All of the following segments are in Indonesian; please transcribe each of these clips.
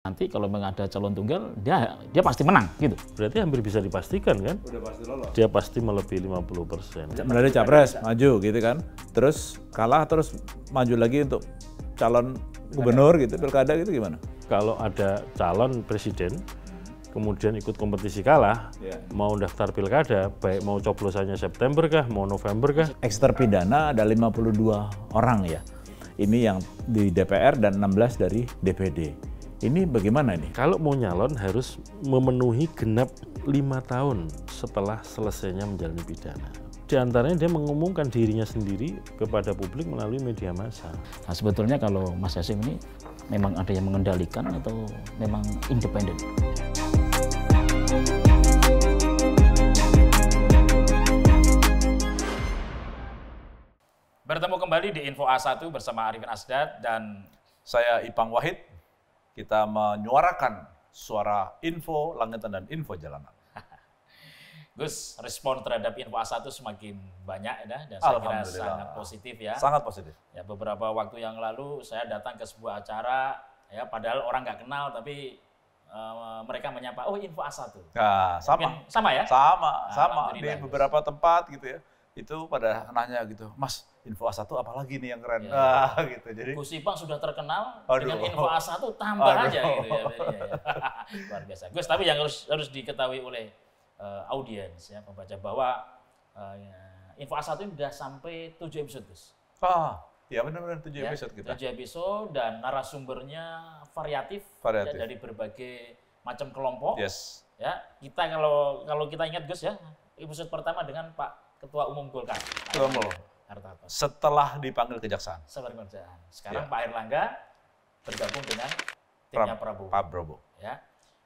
Nanti kalau memang ada calon tunggal, dia dia pasti menang gitu. Berarti hampir bisa dipastikan kan? Udah pasti lolos. Dia pasti melebihi 50 persen. Menjadi capres, maju gitu kan. Terus kalah, terus maju lagi untuk calon gubernur gitu, pilkada gitu gimana? Kalau ada calon presiden, kemudian ikut kompetisi kalah, ya. mau daftar pilkada, baik mau coblosannya September kah, mau November kah? pidana ada 52 orang ya. Ini yang di DPR dan 16 dari DPD. Ini bagaimana ini? Kalau mau nyalon harus memenuhi genap lima tahun setelah selesainya menjalani pidana. Di antaranya dia mengumumkan dirinya sendiri kepada publik melalui media massa. Nah, sebetulnya kalau Mas Yasin ini memang ada yang mengendalikan atau memang independen? Bertemu kembali di Info A1 bersama Arifin Asdad dan saya Ipang Wahid kita menyuarakan suara info langitan dan info jalanan. Gus, respon terhadap info A1 semakin banyak ya, dan saya kira sangat positif ya. Sangat positif. Ya, beberapa waktu yang lalu saya datang ke sebuah acara, ya padahal orang nggak kenal tapi uh, mereka menyapa, oh info A1. Nah, sama. Mungkin, sama ya? Sama, sama. Di beberapa tempat gitu ya, itu pada nanya gitu, Mas, info A1 apalagi nih yang keren. Ya. Ah, gitu. Jadi Gus Ipang sudah terkenal aduh. dengan info A1 tambah aduh. aja gitu ya. ya. Luar biasa. Gus, tapi yang harus harus diketahui oleh uh, audiens ya pembaca bahwa uh, ya, info A1 ini sudah sampai 7 episode, Gus. Ah, ya benar-benar 7 ya, episode kita. 7 episode dan narasumbernya variatif, ya, variatif. Ya, dari berbagai macam kelompok. Yes. Ya, kita kalau kalau kita ingat Gus ya, episode pertama dengan Pak Ketua Umum Golkar. Ketua Umum. Hartarto. Setelah dipanggil kejaksaan. Setelah kejaksaan. Ya. Sekarang ya. Pak Erlangga bergabung dengan timnya Prabowo. Pak Prabowo. Ya.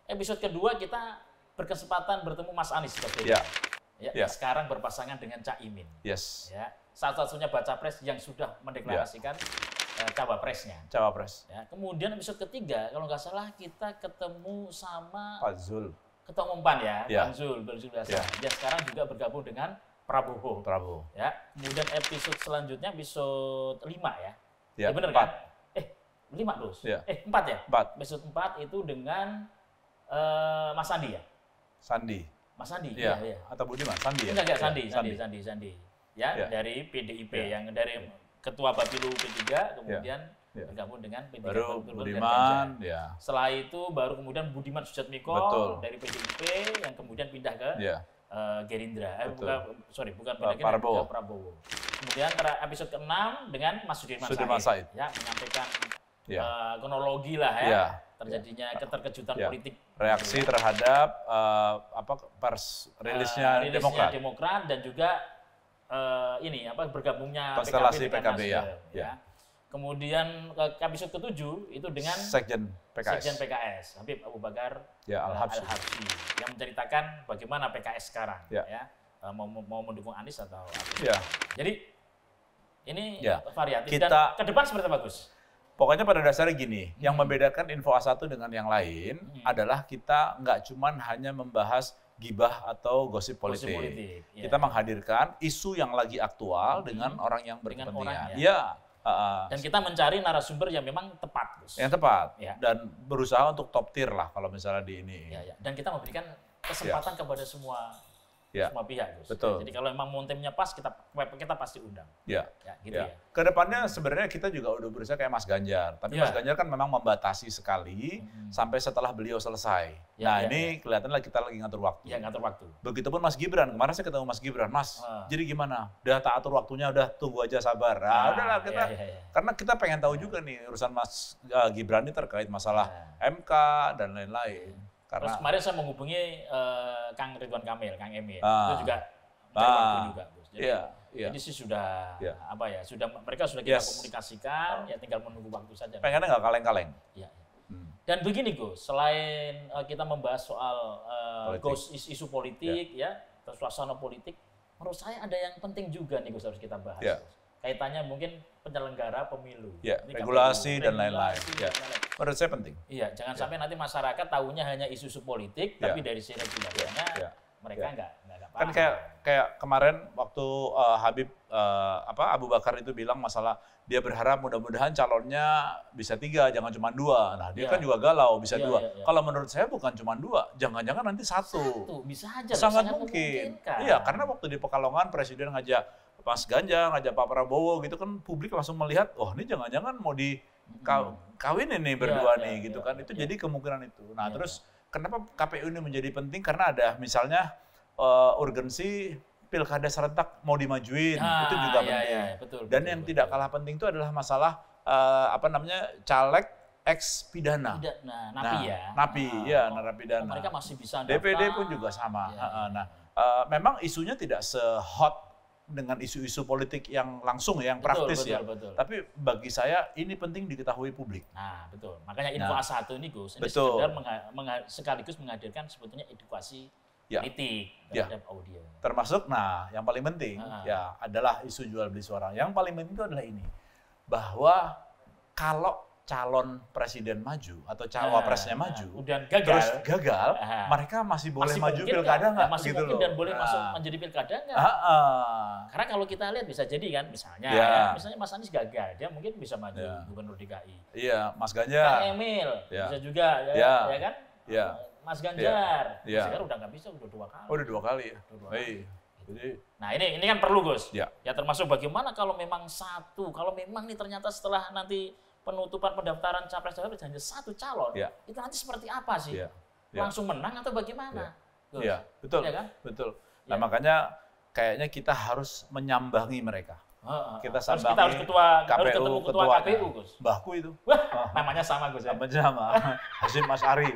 Episode kedua kita berkesempatan bertemu Mas Anies seperti ya. Ya, ya. Sekarang berpasangan dengan Cak Imin. Yes. Ya. Satu-satunya baca pres yang sudah mendeklarasikan ya. eh, cawapresnya. Cawapres. Ya. Kemudian episode ketiga kalau nggak salah kita ketemu sama Pak Zul ketua umum PAN ya, ya. Pak Zul, Bang Zul Biasa. Ya. sekarang juga bergabung dengan Prabowo. Prabowo. Ya. Kemudian episode selanjutnya episode 5 ya. Ya, ya benar kan? Eh, 5 terus. Ya. Eh, 4 ya? 4. Episode 4 itu dengan uh, Mas Sandi ya? Sandi. Mas Sandi. Ya. Iya. iya. ya. Atau Budiman, Sandi ya? Enggak, enggak, ya, Sandi, ya. Sandi, Sandi, Sandi. Ya, ya, dari PDIP ya. yang dari ya. Ketua Bapilu P3 kemudian ya ya. bergabung dengan PDIP baru Budiman ya. setelah itu baru kemudian Budiman Sujatmiko dari PDIP yang kemudian pindah ke ya. Eh, Gerindra. Eh, bukan, sorry, bukan Pak Prabowo. Bukan Prabowo. Kemudian episode ke-6 dengan Mas Sudirman, Sudirman Said. Said. Ya, menyampaikan yeah. Ya. uh, kronologi lah ya. Yeah. Terjadinya yeah. keterkejutan yeah. politik. Reaksi gitu. Ya. terhadap uh, apa pers rilisnya, uh, rilisnya Demokrat. Demokrat dan juga uh, ini apa bergabungnya Konstelasi PKB, PKB, PKB ya. ya. ya. Kemudian ke eh, ke ketujuh itu dengan Sekjen PKS. Sekjen PKS Habib Abu Bakar ya, Al Habsyi yang menceritakan bagaimana PKS sekarang ya, ya eh, mau mau mendukung Anies atau Ya. Jadi ini ya. variatif Kita, dan ke depan seperti apa Gus? Pokoknya pada dasarnya gini, hmm. yang membedakan info A1 dengan yang lain hmm. adalah kita nggak cuman hanya membahas gibah atau gosip politik. Gosip politik ya. Kita menghadirkan isu yang lagi aktual hmm. dengan orang yang berkepentingan. Dengan orang, ya. ya Uh, Dan kita mencari narasumber yang memang tepat, Yang tepat. Ya. Dan berusaha untuk top tier lah kalau misalnya di ini. Ya, ya. Dan kita memberikan kesempatan ya. kepada semua ya. semua pihak Gus. Betul. Jadi kalau memang momentumnya pas kita kita pasti undang. Ya. Ya, gitu ya. ya. Kedepannya sebenarnya kita juga udah berusaha kayak Mas Ganjar, tapi ya. Mas Ganjar kan memang membatasi sekali hmm. sampai setelah beliau selesai. Ya, nah ya, ini ya. kelihatan kita lagi ngatur waktu. Ya ngatur waktu. Begitupun Mas Gibran kemarin saya ketemu Mas Gibran, Mas, ah. jadi gimana? Udah tak atur waktunya, udah tunggu aja sabar. Nah, nah udahlah ya, kita, ya, ya, ya. karena kita pengen tahu ya. juga nih urusan Mas uh, Gibran ini terkait masalah ya. MK dan lain-lain. Karena Terus kemarin saya menghubungi uh, Kang Ridwan Kamil, Kang Emil. Ah, itu juga dari ah, juga, Gus. Jadi yeah, yeah. jadi sih sudah yeah. apa ya? Sudah mereka sudah kita yes. komunikasikan, ya tinggal menunggu waktu saja. Pengennya nggak kaleng-kaleng. Iya. iya. Hmm. Dan begini Gus, selain uh, kita membahas soal uh, Gus isu politik yeah. ya, terus suasana politik, menurut saya ada yang penting juga nih Gus harus kita bahas. Yeah. Kaitannya mungkin penyelenggara pemilu. Yeah. Regulasi, regulasi dan iya. lain-lain. Yeah menurut saya penting. Iya, jangan ya. sampai nanti masyarakat tahunya hanya isu-isu politik, ya. tapi dari sini kinerjanya ya. mereka enggak iya. ya. nggak Kan kayak kayak kemarin waktu uh, Habib uh, apa Abu Bakar itu bilang masalah dia berharap mudah-mudahan calonnya bisa tiga, jangan cuma dua. Nah dia ya. kan juga galau bisa ya, dua. Ya, ya. Kalau menurut saya bukan cuma dua, jangan-jangan nanti satu. Satu bisa aja. Sangat, sangat mungkin. Iya, karena waktu di Pekalongan presiden ngajak Mas Ganjar, ngajak Pak Prabowo gitu kan publik langsung melihat, wah oh, ini jangan-jangan mau di Hmm. kawin ini iya, berdua ya, nih ya, gitu ya, kan. Itu iya. jadi kemungkinan itu. Nah, iya. terus kenapa KPU ini menjadi penting karena ada misalnya uh, urgensi pilkada serentak mau dimajuin ah, itu juga penting. Ya, betul, Dan betul, yang betul. tidak kalah penting itu adalah masalah uh, apa namanya caleg ex pidana. Nah, nah, napi nah, ya. Napi nah, ya narapidana. Mereka masih bisa. DPD pun juga sama. Ya, nah, uh, memang isunya tidak sehot dengan isu-isu politik yang langsung ya, yang betul, praktis betul, ya. Betul. Tapi bagi saya ini penting diketahui publik. Nah, betul. Makanya info nah, A1 ini Gus, ini betul. sekedar mengha mengha sekaligus menghadirkan sebetulnya edukasi ya. politik ya. terhadap ya. audiens. Termasuk nah, yang paling penting nah. ya adalah isu jual beli suara. Yang paling penting itu adalah ini bahwa kalau calon presiden maju atau ah, cawapresnya maju ah, dan gagal terus gagal nah, mereka masih boleh masih maju pilkada nggak masih gitu mungkin loh. dan boleh nah. masuk menjadi pilkada nggak ah, karena kalau kita lihat bisa jadi kan misalnya Yeah. misalnya Mas Anies gagal dia mungkin bisa maju ya. Yeah. gubernur DKI iya Mas Ganjar Kang Emil ya. bisa juga ya, ya. ya kan ya. Mas ya. Ganjar ya. Mas Ganjar udah nggak bisa udah dua kali oh, udah dua kali ya udah dua kali. Iya. nah ini ini kan perlu Gus. Ya. ya termasuk bagaimana kalau memang satu, kalau memang nih ternyata setelah nanti penutupan pendaftaran capres cawapres hanya satu calon, ya. itu nanti seperti apa sih? Ya. Ya. Langsung menang atau bagaimana? Ya. Ya, iya, betul, ya kan? betul. Nah ya. makanya kayaknya kita harus menyambangi mereka. Ha, kita harus kita harus ketua KPU, harus ketua, ketua KPU, Gus. Mbahku itu. Wah, namanya sama, Gus. Ya? Namanya sama. Hasim Mas Ari.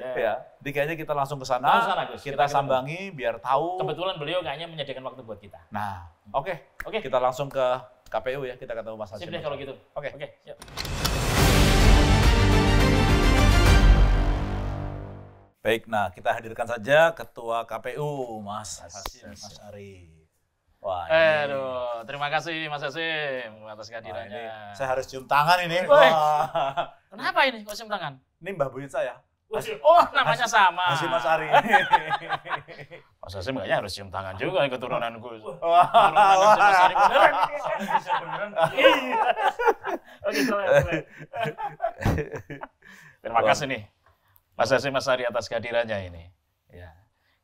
Yeah. Ya, jadi kayaknya kita langsung ke sana. Kita, kita sambangi kita... biar tahu. Kebetulan beliau kayaknya menyediakan waktu buat kita. Nah, hmm. oke. Okay. Oke. Okay. Kita langsung ke KPU ya, kita ketemu Mas Hashim. Sip deh kalau gitu. Oke. Okay. Oke, okay, Baik, nah kita hadirkan saja Ketua KPU Mas Hashim Mas Ari. Wah, ini... Aduh, terima kasih Mas Hashim atas kehadirannya. Nah, saya harus cium tangan ini. Wah. Kenapa ini kok cium tangan? Ini Mbah Buyut saya. oh, ah, namanya sama. Masih Mas Ari. Mas Hasim kayaknya harus cium tangan juga keturunan gue. Wah, iya. Terima kasih nih. Mas Hasim Mas Ari atas kehadirannya ini. Ya.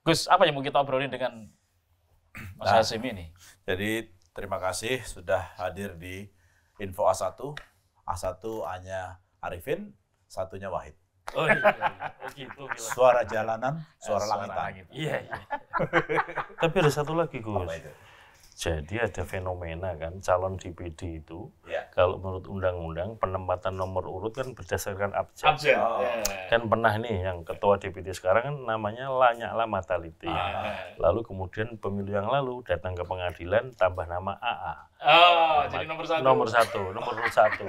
Gus, apa yang mau kita obrolin dengan Mas nah, Hasim ini? Jadi terima kasih sudah hadir di Info A1. A1 hanya Arifin, satunya Wahid. Oh iya, iya. oh, gitu, gitu. Suara jalanan, suara, suara langit. Langit. Iya iya, iya, iya. Tapi ada satu lagi Gus. Apa Jadi ada fenomena kan calon DPD itu ya. kalau menurut undang-undang penempatan nomor urut kan berdasarkan abjad. Oh. Yeah. Kan pernah nih yang ketua DPD sekarang kan namanya Lanyala Mataliti. Ah. Lalu kemudian pemilu yang lalu datang ke pengadilan tambah nama AA. Oh, nama, jadi nomor satu. Nomor satu, nomor satu.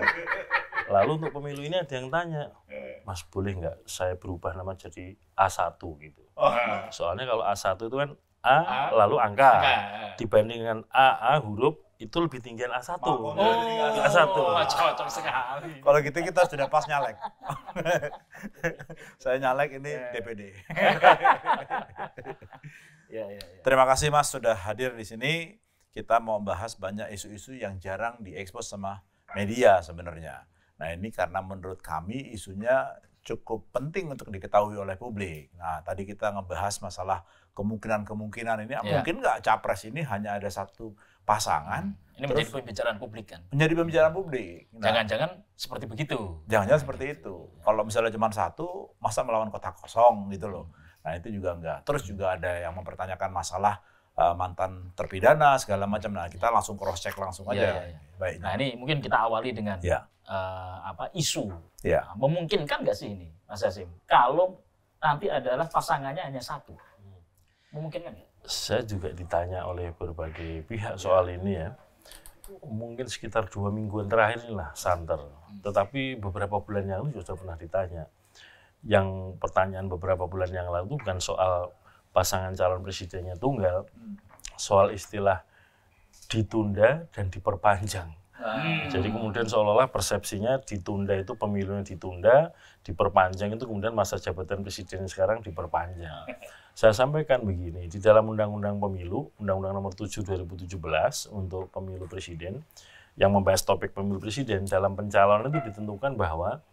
lalu untuk pemilu ini ada yang tanya. Eh. Mas boleh nggak saya berubah nama jadi A1 gitu. Oh. Soalnya kalau A1 itu kan A, A lalu angka. angka. Ya. Dibandingkan A, A huruf itu lebih tinggian A1. Oh, A1. Oh, cocok sekali. Kalau gitu kita sudah pas nyalek. Saya nyalek ini yeah. DPD. yeah, yeah, yeah. Ya. Terima kasih Mas sudah hadir di sini. Kita mau bahas banyak isu-isu yang jarang diekspos sama media sebenarnya. Nah ini karena menurut kami isunya cukup penting untuk diketahui oleh publik. Nah tadi kita ngebahas masalah kemungkinan-kemungkinan ini, ya. mungkin nggak capres ini hanya ada satu pasangan. Hmm. Ini menjadi pembicaraan publik kan? Menjadi pembicaraan publik. Nah, Jangan-jangan nah, seperti begitu. Jangan-jangan seperti itu. Kalau misalnya cuma satu, masa melawan kota kosong gitu loh. Hmm. Nah itu juga enggak. Terus juga ada yang mempertanyakan masalah eh, mantan terpidana segala macam. Nah kita langsung cross check langsung iya, aja. Ya, ya, ya. baik Nah ini mungkin kita awali dengan ya uh, apa isu. Ya. Nah, memungkinkan nggak sih ini, Mas Hasim? Kalau nanti adalah pasangannya hanya satu, memungkinkan nggak? Saya juga ditanya oleh berbagai pihak soal ini ya. Mungkin sekitar dua mingguan terakhir inilah santer. Tetapi beberapa bulan yang lalu sudah pernah ditanya. Yang pertanyaan beberapa bulan yang lalu bukan soal pasangan calon presidennya tunggal, hmm. soal istilah ditunda dan diperpanjang. Hmm. Jadi kemudian seolah-olah persepsinya ditunda itu pemilunya ditunda, diperpanjang itu kemudian masa jabatan presiden sekarang diperpanjang. Saya sampaikan begini, di dalam Undang-Undang Pemilu, Undang-Undang Nomor 7 2017 untuk Pemilu Presiden yang membahas topik Pemilu Presiden dalam pencalonan itu ditentukan bahwa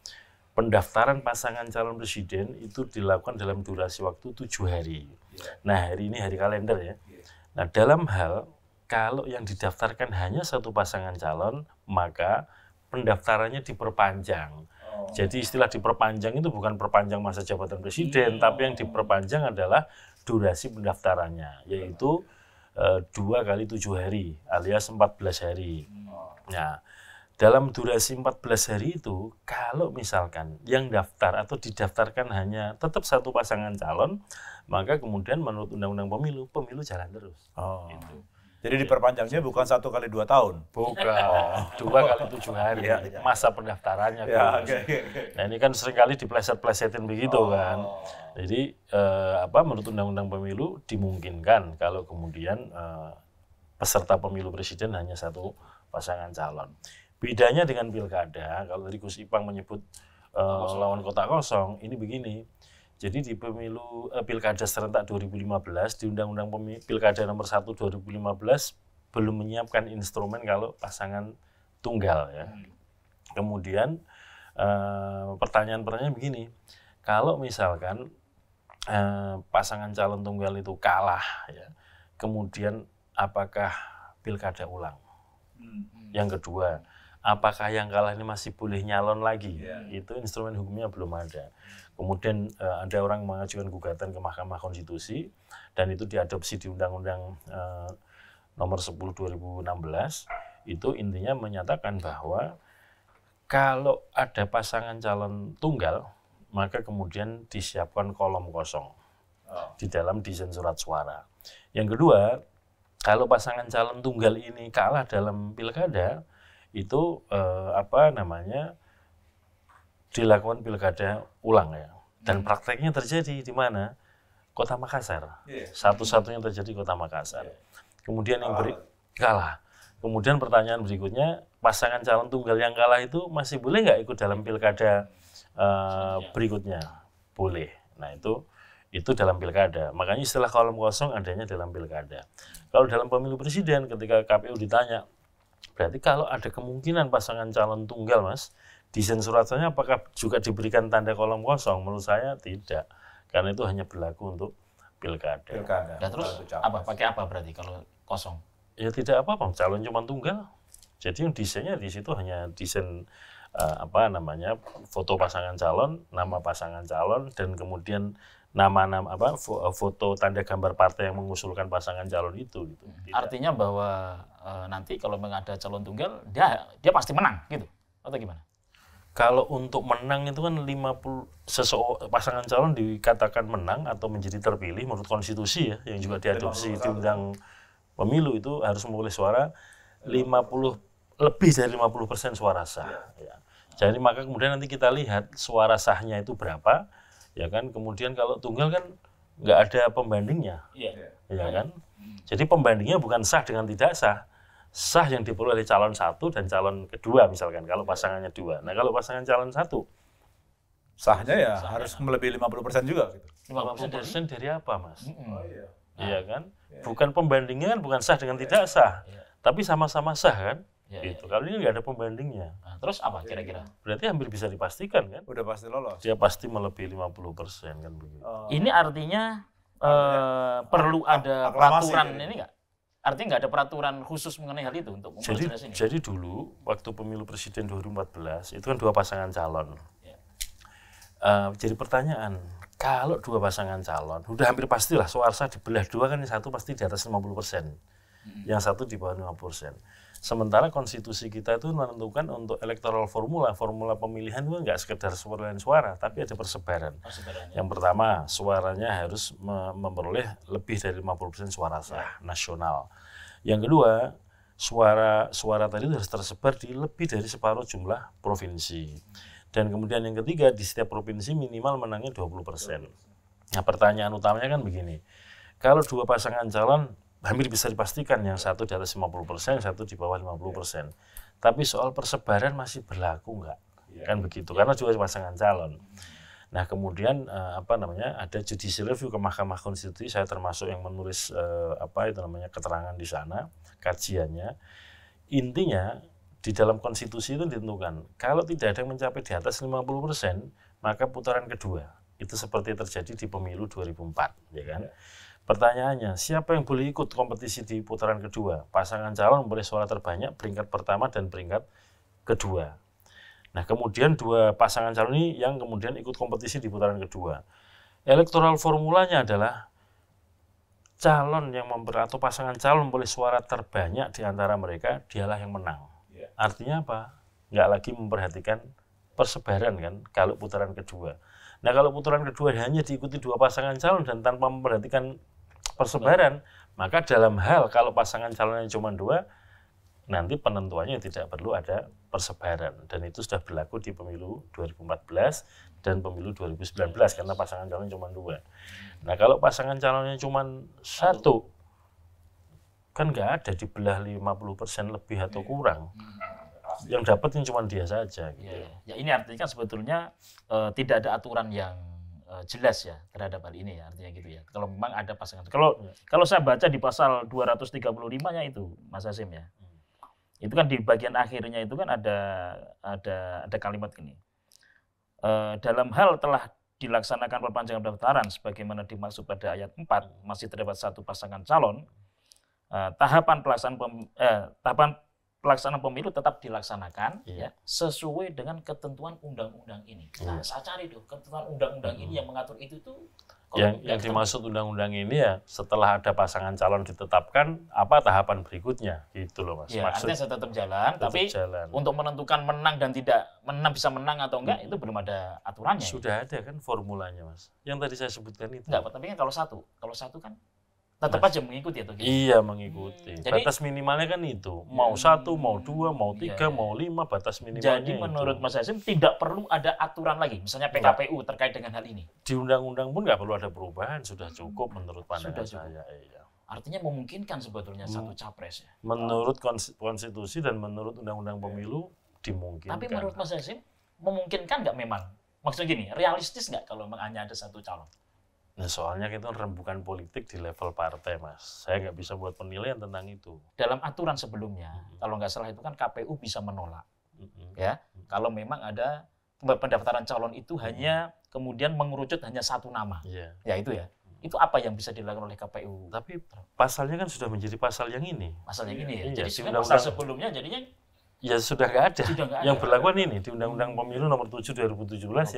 pendaftaran pasangan calon presiden itu dilakukan dalam durasi waktu tujuh hari. Iya. Nah, hari ini hari kalender ya. Iya. Nah, dalam hal kalau yang didaftarkan hanya satu pasangan calon, maka pendaftarannya diperpanjang. Oh. Jadi istilah diperpanjang itu bukan perpanjang masa jabatan presiden, yeah. tapi yang diperpanjang adalah durasi pendaftarannya, yaitu e, dua kali tujuh hari, alias 14 hari. Oh. Nah, dalam durasi 14 hari itu, kalau misalkan yang daftar atau didaftarkan hanya tetap satu pasangan calon, maka kemudian menurut Undang-Undang Pemilu, pemilu jalan terus. Oh. Gitu. Jadi iya. diperpanjangnya bukan satu kali dua tahun. Bukan, oh. dua kali tujuh hari. Ya, ya. Masa pendaftarannya. Ya, okay, Nah ini kan seringkali dipleset-plesetin begitu oh. kan. Jadi eh, apa menurut undang-undang pemilu dimungkinkan kalau kemudian eh, peserta pemilu presiden hanya satu pasangan calon. Bedanya dengan pilkada, kalau tadi Gus Ipang menyebut eh, lawan kota kosong, ini begini jadi di pemilu eh, Pilkada serentak 2015 di Undang-Undang Pilkada nomor 1 2015 belum menyiapkan instrumen kalau pasangan tunggal ya. Hmm. Kemudian pertanyaan eh, pertanyaan-pertanyaan begini, kalau misalkan eh, pasangan calon tunggal itu kalah ya, kemudian apakah pilkada ulang? Hmm, hmm. Yang kedua, apakah yang kalah ini masih boleh nyalon lagi? Yeah. Itu instrumen hukumnya belum ada. Kemudian uh, ada orang mengajukan gugatan ke Mahkamah Konstitusi dan itu diadopsi di Undang-Undang uh, Nomor 10 2016 itu intinya menyatakan bahwa kalau ada pasangan calon tunggal maka kemudian disiapkan kolom kosong oh. di dalam desain surat suara. Yang kedua, kalau pasangan calon tunggal ini kalah dalam pilkada itu eh, apa namanya? dilakukan pilkada ulang ya. Dan hmm. prakteknya terjadi di mana? Kota Makassar. Iya. Satu-satunya terjadi Kota Makassar. Iya. Kemudian yang beri kalah. Kemudian pertanyaan berikutnya, pasangan calon tunggal yang kalah itu masih boleh nggak ikut dalam pilkada uh, berikutnya? Boleh. Nah itu itu dalam pilkada. Makanya istilah kolom kosong adanya dalam pilkada. Kalau dalam pemilu presiden ketika KPU ditanya, berarti kalau ada kemungkinan pasangan calon tunggal mas desain suratannya suratnya apakah juga diberikan tanda kolom kosong? Menurut saya tidak. Karena itu hanya berlaku untuk pilkada. Pilkada. Nah, terus apa? Pakai apa berarti kalau kosong? Ya tidak apa-apa, calon cuma tunggal. Jadi yang desainnya di situ hanya desain uh, apa namanya foto pasangan calon, nama pasangan calon, dan kemudian nama-nama apa eh, foto tanda gambar partai yang mengusulkan pasangan calon itu gitu. Hmm. Artinya bahwa uh, nanti kalau memang ada calon tunggal dia dia pasti menang gitu atau gimana? kalau untuk menang itu kan 50 seseo pasangan calon dikatakan menang atau menjadi terpilih menurut konstitusi ya yang juga diadopsi di undang pemilu itu harus memperoleh suara 50 lebih dari 50 persen suara sah. Iya. Ya. Jadi maka kemudian nanti kita lihat suara sahnya itu berapa, ya kan. Kemudian kalau tunggal kan nggak ada pembandingnya, iya. ya, ya kan. Jadi pembandingnya bukan sah dengan tidak sah, sah yang diperoleh oleh calon satu dan calon kedua misalkan kalau pasangannya dua. Nah kalau pasangan calon satu sahnya ya sahnya. harus melebihi 50 persen juga. Gitu. 50 persen dari apa mas? Oh, iya. iya nah, iya kan? Iya, Bukan pembandingan, bukan sah dengan iya. tidak sah, iya. tapi sama-sama sah kan? Ya, gitu. Ya. Kalau ini nggak ada pembandingnya. Nah, terus apa kira-kira? Berarti hampir bisa dipastikan kan? Udah pasti lolos. Dia pasti melebihi 50 persen kan begitu. Uh, ini artinya uh, perlu ada peraturan aturan ini nggak? Artinya nggak ada peraturan khusus mengenai hal itu untuk jadi, ini. Jadi dulu waktu pemilu presiden 2014 itu kan dua pasangan calon. Ya. Uh, jadi pertanyaan, kalau dua pasangan calon, udah hampir pastilah suara dibelah dua kan yang satu pasti di atas 50 persen, hmm. yang satu di bawah 50 persen. Sementara konstitusi kita itu menentukan untuk electoral formula, formula pemilihan itu nggak sekedar perolehan suara, tapi ada persebaran. persebaran ya. Yang pertama, suaranya harus memperoleh lebih dari 50% suara sah ya. nasional. Yang kedua, suara suara tadi harus tersebar di lebih dari separuh jumlah provinsi. Dan kemudian yang ketiga, di setiap provinsi minimal menangnya 20%. Nah, pertanyaan utamanya kan begini. Kalau dua pasangan calon hampir bisa dipastikan yang satu di atas 50%, yang satu di bawah 50%. persen. Tapi soal persebaran masih berlaku nggak? Iya. Kan begitu, karena juga pasangan calon. Nah kemudian eh, apa namanya ada judicial review ke Mahkamah Konstitusi. Saya termasuk yang menulis eh, apa itu namanya keterangan di sana, kajiannya. Intinya di dalam konstitusi itu ditentukan kalau tidak ada yang mencapai di atas 50 persen maka putaran kedua itu seperti terjadi di pemilu 2004 ya kan ya. Pertanyaannya, siapa yang boleh ikut kompetisi di putaran kedua? Pasangan calon boleh suara terbanyak peringkat pertama dan peringkat kedua. Nah, kemudian dua pasangan calon ini yang kemudian ikut kompetisi di putaran kedua. Elektoral formulanya adalah calon yang memper atau pasangan calon boleh suara terbanyak di antara mereka, dialah yang menang. Ya. Artinya apa? Nggak lagi memperhatikan persebaran kan kalau putaran kedua. Nah kalau putaran kedua hanya diikuti dua pasangan calon dan tanpa memperhatikan persebaran, maka dalam hal kalau pasangan calonnya cuma dua, nanti penentuannya tidak perlu ada persebaran. Dan itu sudah berlaku di pemilu 2014 dan pemilu 2019 karena pasangan calonnya cuma dua. Nah kalau pasangan calonnya cuma satu, kan nggak ada dibelah 50% lebih atau kurang yang dapatnya cuma dia saja. Gitu. Ya, ya ini artinya kan sebetulnya e, tidak ada aturan yang uh, jelas ya terhadap hal ini ya artinya gitu ya. Kalau memang ada pasangan. Kalau kalau saya baca di pasal 235-nya itu Mas Hasim ya. Hmm. Itu kan di bagian akhirnya itu kan ada ada ada kalimat ini. Uh, eh, dalam hal telah dilaksanakan perpanjangan pendaftaran sebagaimana dimaksud pada ayat 4 hmm. masih terdapat satu pasangan calon uh, tahapan pelaksanaan pem, eh, tahapan pelaksanaan pemilu tetap dilaksanakan yeah. ya sesuai dengan ketentuan undang-undang ini. Yeah. Nah, iya. saya cari tuh ketentuan undang-undang hmm. ini yang mengatur itu tuh yang, yang dimaksud undang-undang ini ya setelah ada pasangan calon ditetapkan apa tahapan berikutnya gitu loh mas. Ya, maksudnya artinya tetap jalan, tetap tapi jalan. untuk menentukan menang dan tidak menang bisa menang atau enggak hmm. itu belum ada aturannya. Sudah gitu. ada kan formulanya mas. Yang tadi saya sebutkan itu. Enggak, tapi kan kalau satu, kalau satu kan tetap aja mengikuti atau gimana? iya mengikuti hmm. jadi, batas minimalnya kan itu mau hmm. satu mau dua mau iya, tiga iya. mau lima batas minimalnya jadi menurut Mas Hasim tidak perlu ada aturan lagi misalnya PKPU Enggak. terkait dengan hal ini di undang-undang pun nggak perlu ada perubahan sudah cukup menurut pandangan sudah cukup. saya iya artinya memungkinkan sebetulnya hmm. satu capres ya menurut konstitusi dan menurut undang-undang pemilu dimungkinkan tapi menurut Mas Hasim memungkinkan nggak memang maksudnya gini realistis nggak kalau hanya ada satu calon Nah, soalnya kita rembukan politik di level partai, Mas. Saya nggak bisa buat penilaian tentang itu. Dalam aturan sebelumnya, mm -hmm. kalau nggak salah itu kan KPU bisa menolak. Mm -hmm. Ya, kalau memang ada pendaftaran calon itu mm -hmm. hanya kemudian mengerucut hanya satu nama. Yeah. Ya itu ya. Itu apa yang bisa dilakukan oleh KPU? Tapi pasalnya kan sudah menjadi pasal yang ini. Pasal yang ini ya. Iya, Jadi sebenarnya pasal sebelumnya jadinya ya sudah nggak ada. ada. Yang berlaku ini di Undang-Undang Pemilu Nomor 7 2017 okay,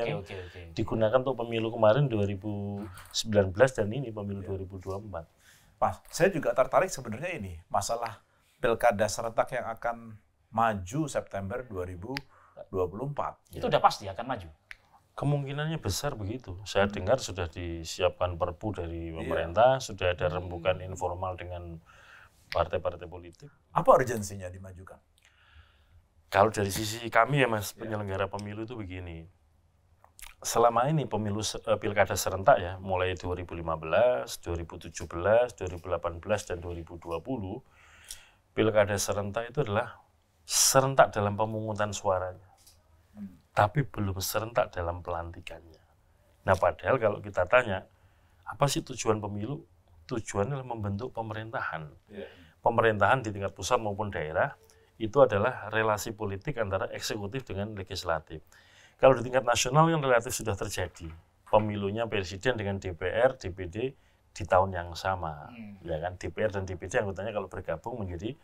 yang okay, okay. digunakan untuk pemilu kemarin 2019 dan ini pemilu yeah. 2024. Mas, saya juga tertarik sebenarnya ini masalah pilkada serentak yang akan maju September 2024. Itu ya. udah pasti akan maju. Kemungkinannya besar begitu. Saya hmm. dengar sudah disiapkan perpu dari iya. pemerintah, sudah ada rembukan hmm. informal dengan partai-partai politik. Apa urgensinya dimajukan? Kalau dari sisi kami ya Mas iya. penyelenggara pemilu itu begini. Selama ini pemilu eh, pilkada serentak ya, mulai 2015, 2017, 2018 dan 2020 pilkada serentak itu adalah serentak dalam pemungutan suaranya. Hmm. Tapi belum serentak dalam pelantikannya. Nah, padahal kalau kita tanya, apa sih tujuan pemilu? Tujuannya adalah membentuk pemerintahan. Iya. Pemerintahan di tingkat pusat maupun daerah itu adalah relasi politik antara eksekutif dengan legislatif. Kalau di tingkat nasional yang relatif sudah terjadi, pemilunya presiden dengan DPR, DPD di tahun yang sama, hmm. ya kan? DPR dan DPD anggotanya kalau bergabung menjadi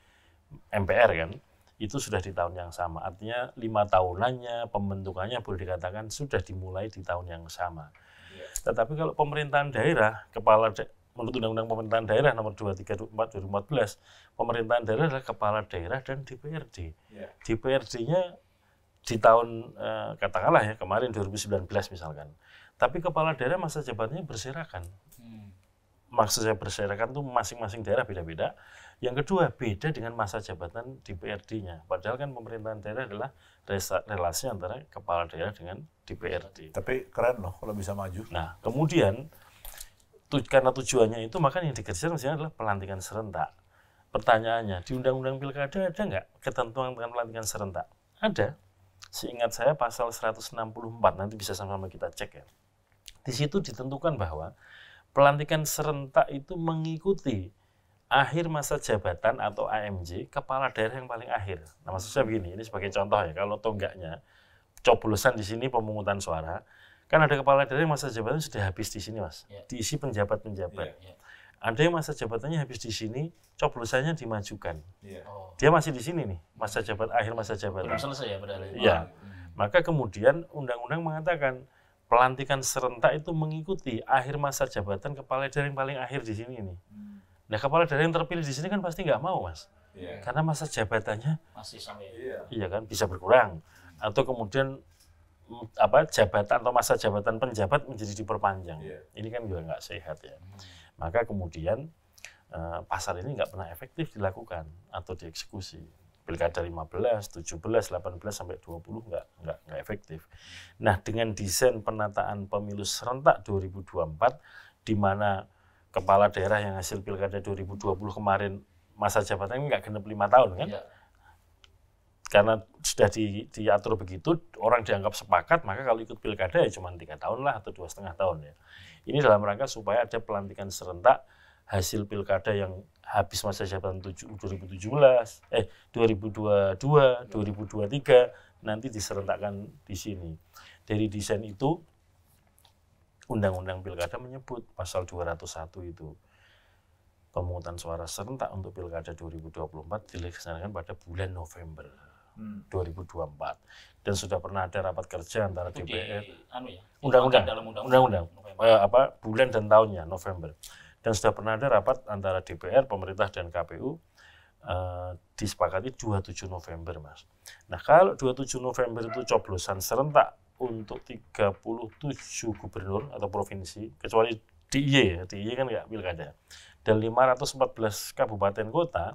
MPR kan, itu sudah di tahun yang sama. Artinya lima tahunannya pembentukannya boleh dikatakan sudah dimulai di tahun yang sama. Iya. Tetapi kalau pemerintahan daerah, kepala menurut Undang-Undang Pemerintahan Daerah nomor 234 2014, pemerintahan daerah adalah kepala daerah dan DPRD. Yeah. DPRD-nya iya. di tahun eh, katakanlah ya kemarin 2019 misalkan. Tapi kepala daerah masa jabatannya berserakan. Hmm. Maksud saya berserakan itu masing-masing daerah beda-beda. Yang kedua, beda dengan masa jabatan DPRD-nya. Padahal kan pemerintahan daerah adalah relasi antara kepala daerah dengan DPRD. Tapi keren loh kalau bisa maju. Nah, kemudian tu, karena tujuannya itu maka yang dikerjakan misalnya adalah pelantikan serentak. Pertanyaannya, di Undang-Undang Pilkada ada nggak ketentuan tentang pelantikan serentak? Ada. Seingat saya pasal 164, nanti bisa sama-sama kita cek ya. Di situ ditentukan bahwa pelantikan serentak itu mengikuti akhir masa jabatan atau AMJ kepala daerah yang paling akhir. Nah maksud saya begini, ini sebagai contoh ya, kalau tonggaknya coblosan di sini pemungutan suara, Kan ada kepala daerah yang masa jabatan sudah habis di sini, Mas. Yeah. Diisi penjabat-penjabat. Yeah, yeah. Ada yang masa jabatannya habis di sini, coblosannya dimajukan. Yeah. Oh. Dia masih di sini nih, masa jabat akhir masa jabatan. Belum selesai ya padahal. ya iya. Hmm. Maka kemudian undang-undang mengatakan pelantikan serentak itu mengikuti akhir masa jabatan kepala daerah yang paling akhir di sini ini. Hmm. Nah kepala daerah yang terpilih di sini kan pasti nggak mau mas, yeah. karena masa jabatannya masih sampai. iya, iya kan bisa berkurang atau kemudian apa jabatan atau masa jabatan penjabat menjadi diperpanjang. Yeah. Ini kan juga nggak sehat ya. Hmm. Maka kemudian uh, pasar ini nggak pernah efektif dilakukan atau dieksekusi. Pilkada 15, 17, 18 sampai 20 nggak nggak nggak efektif. Nah dengan desain penataan pemilu serentak 2024 di mana kepala daerah yang hasil pilkada 2020 kemarin masa jabatannya nggak genap lima tahun kan? Yeah karena sudah di, diatur begitu, orang dianggap sepakat, maka kalau ikut pilkada ya cuma tiga tahun lah atau dua setengah tahun ya. Ini dalam rangka supaya ada pelantikan serentak hasil pilkada yang habis masa jabatan 2017, eh 2022, 2023 nanti diserentakkan di sini. Dari desain itu Undang-Undang Pilkada menyebut pasal 201 itu pemungutan suara serentak untuk Pilkada 2024 dilaksanakan pada bulan November. 2024 hmm. dan sudah pernah ada rapat kerja antara DPR anu ya, undang-undang undang-undang eh, apa bulan dan tahunnya November dan sudah pernah ada rapat antara DPR pemerintah dan KPU Uh, eh, disepakati 27 November, Mas. Nah, kalau 27 November itu coblosan serentak untuk 37 gubernur atau provinsi, kecuali DIY ya, DIY kan nggak pilkada. Dan 514 kabupaten kota,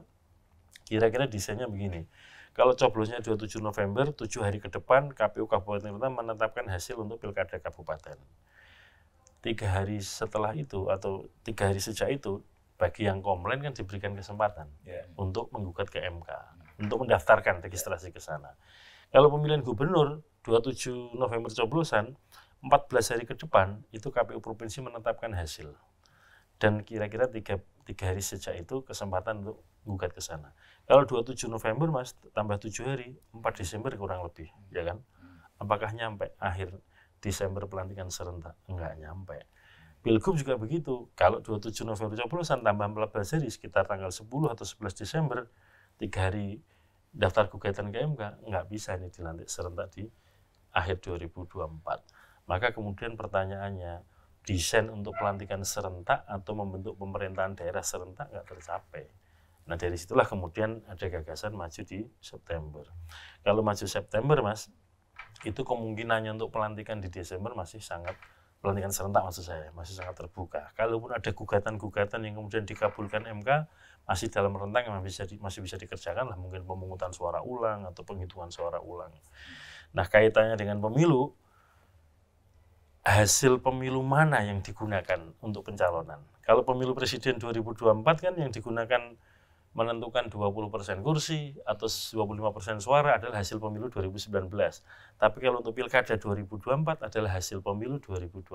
kira-kira desainnya begini. Kalau coblosnya 27 November, 7 hari ke depan KPU Kabupaten Kota menetapkan hasil untuk Pilkada Kabupaten. Tiga hari setelah itu atau tiga hari sejak itu, bagi yang komplain kan diberikan kesempatan yeah. untuk menggugat ke MK, hmm. untuk mendaftarkan registrasi ke sana. Kalau pemilihan gubernur 27 November coblosan, 14 hari ke depan itu KPU provinsi menetapkan hasil. Dan kira-kira tiga, tiga hari sejak itu kesempatan untuk gugat ke sana. Kalau 27 November Mas tambah 7 hari, 4 Desember kurang lebih, hmm. ya kan? Apakah nyampe akhir Desember pelantikan serentak? Enggak nyampe. Pilgub juga begitu. Kalau 27 November coblosan tambah 14 hari sekitar tanggal 10 atau 11 Desember, tiga hari daftar gugatan ke MK, nggak bisa ini dilantik serentak di akhir 2024. Maka kemudian pertanyaannya, desain untuk pelantikan serentak atau membentuk pemerintahan daerah serentak nggak tercapai. Nah dari situlah kemudian ada gagasan maju di September. Kalau maju September mas, itu kemungkinannya untuk pelantikan di Desember masih sangat pelantikan serentak maksud saya masih sangat terbuka. Kalaupun ada gugatan-gugatan yang kemudian dikabulkan MK masih dalam rentang yang masih bisa di, masih bisa dikerjakan lah mungkin pemungutan suara ulang atau penghitungan suara ulang. Nah kaitannya dengan pemilu hasil pemilu mana yang digunakan untuk pencalonan? Kalau pemilu presiden 2024 kan yang digunakan menentukan 20% kursi atau 25% suara adalah hasil pemilu 2019. Tapi kalau untuk Pilkada 2024 adalah hasil pemilu 2024.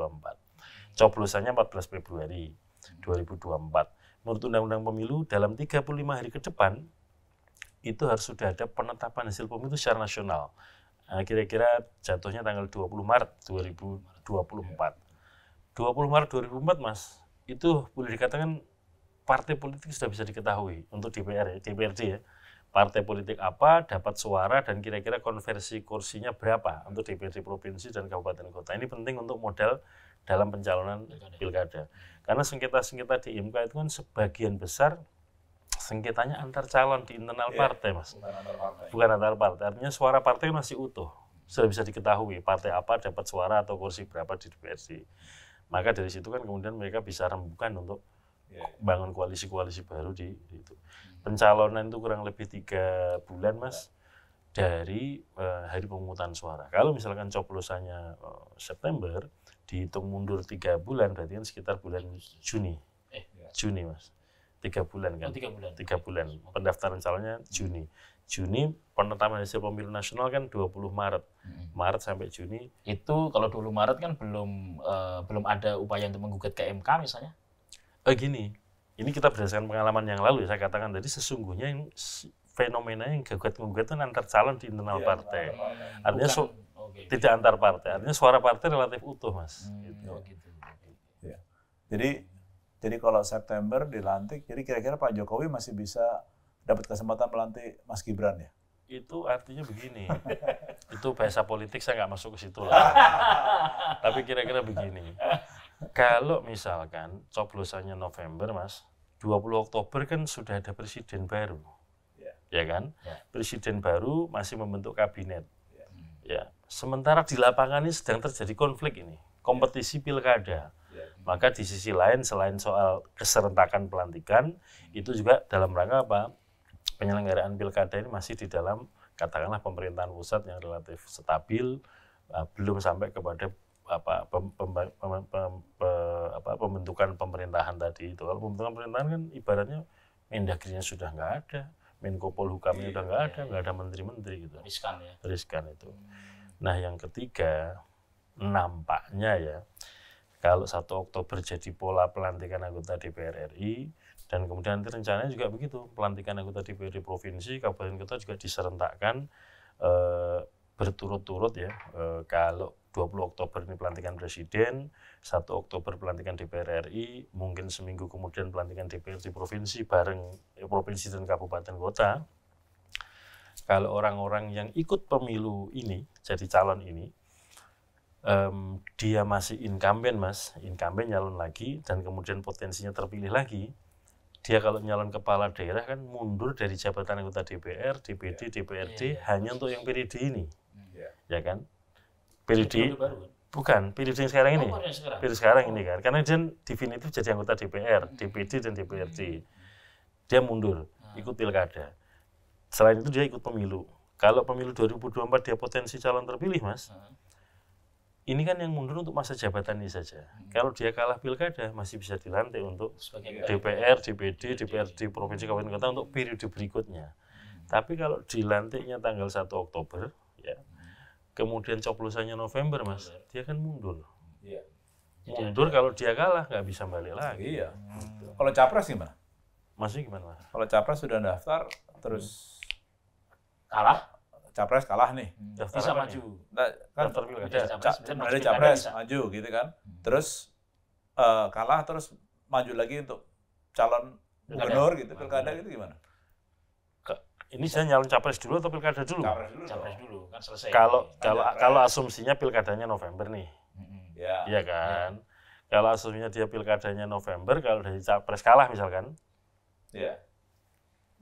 Coblosannya 14 Februari 2024. Menurut Undang-Undang Pemilu dalam 35 hari ke depan itu harus sudah ada penetapan hasil pemilu secara nasional. Nah, kira-kira jatuhnya tanggal 20 Maret 2024. 20 Maret 2004 Mas, itu boleh dikatakan partai politik sudah bisa diketahui untuk DPR ya, DPRD ya. Partai politik apa dapat suara dan kira-kira konversi kursinya berapa untuk DPRD provinsi dan kabupaten kota. Ini penting untuk modal dalam pencalonan pilkada. pilkada. Karena sengketa-sengketa di IMK itu kan sebagian besar sengketanya antar calon di internal yeah, partai, Mas. Bukan antar partai. Bukan antar partai. Artinya suara partai kan masih utuh. Sudah bisa diketahui partai apa dapat suara atau kursi berapa di DPRD. Maka dari situ kan kemudian mereka bisa rembukan untuk bangun koalisi-koalisi baru di, itu. Pencalonan itu kurang lebih tiga bulan mas dari uh, hari pemungutan suara. Kalau misalkan coplosannya uh, eh, September, dihitung mundur tiga bulan berarti kan sekitar bulan Juni, eh, ya. Juni mas, tiga bulan kan? Oh, tiga bulan. Tiga bulan. Pendaftaran calonnya Juni. Juni penetapan hasil pemilu nasional kan 20 Maret. Hmm. Maret sampai Juni. Itu kalau 20 Maret kan belum uh, belum ada upaya untuk menggugat ke MK misalnya? eh, gini, ini kita berdasarkan pengalaman yang lalu ya saya katakan tadi sesungguhnya yang fenomena yang gugat itu antar calon di internal ya, partai. Artinya bukan, okay. tidak antar partai. Artinya suara partai relatif utuh, Mas. Hmm, gitu. Ya. Jadi jadi kalau September dilantik, jadi kira-kira Pak Jokowi masih bisa dapat kesempatan melantik Mas Gibran ya? Itu artinya begini. itu bahasa politik saya nggak masuk ke situ lah. Tapi kira-kira begini. Kalau misalkan coblosannya November, Mas, 20 Oktober kan sudah ada presiden baru. Ya, ya kan? Yeah. Presiden baru masih membentuk kabinet. Yeah. ya. Sementara di lapangan ini sedang terjadi konflik ini, kompetisi pilkada. Ya. Maka di sisi lain selain soal keserentakan pelantikan, hmm. itu juga dalam rangka apa? Penyelenggaraan pilkada ini masih di dalam katakanlah pemerintahan pusat yang relatif stabil, eh, belum sampai kepada apa, pem, pem, pem, pem, pe, apa pembentukan pemerintahan tadi itu kalau pembentukan pemerintahan kan ibaratnya Mendagrinya sudah nggak ada Menko Polhukamnya sudah iya, iya, nggak iya, ada nggak ada menteri-menteri gitu riskan ya riskan itu hmm. nah yang ketiga nampaknya ya kalau satu Oktober jadi pola pelantikan anggota DPR RI dan kemudian nanti rencananya juga begitu pelantikan anggota di provinsi kabupaten kota juga diserentakkan eh, berturut-turut ya. E, kalau 20 Oktober ini pelantikan presiden, 1 Oktober pelantikan DPR RI, mungkin seminggu kemudian pelantikan DPRD provinsi bareng eh, provinsi dan kabupaten kota. Kalau orang-orang yang ikut pemilu ini, jadi calon ini, um, dia masih incumbent mas, incumbent nyalon lagi, dan kemudian potensinya terpilih lagi, dia kalau nyalon kepala daerah kan mundur dari jabatan anggota DPR, DPD, DPRD ya, ya, iya, hanya untuk yang periode ini ya kan periode kan? bukan periode yang sekarang ini oh, sekarang. sekarang ini kan karena dia definitif jadi anggota DPR DPD hmm. dan DPRD hmm. dia mundur hmm. ikut pilkada selain itu dia ikut pemilu kalau pemilu 2024 dia potensi calon terpilih mas ini kan yang mundur untuk masa jabatan ini saja. Hmm. Kalau dia kalah pilkada masih bisa dilantik untuk DPR, DPD, DPRD provinsi kabupaten kota untuk periode berikutnya. Hmm. Tapi kalau dilantiknya tanggal 1 Oktober kemudian coblosannya November mas dia kan mundur iya. mundur kalau dia kalah nggak bisa balik lagi iya hmm. kalau capres gimana masih gimana mas kalau capres sudah daftar terus kalah capres kalah nih daftar bisa maju nah, kan daftar ada capres, ada capres maju gitu kan hmm. terus uh, kalah terus maju lagi untuk calon gubernur gitu pilkada gitu gimana ini saya nyalon capres dulu atau pilkada dulu? Capres dulu. Capres dulu kan selesai. Kalau kalau kalau asumsinya pilkadanya November nih. Iya. Iya kan. Ya. Kalau asumsinya dia pilkadanya November, kalau dari capres kalah misalkan. Iya.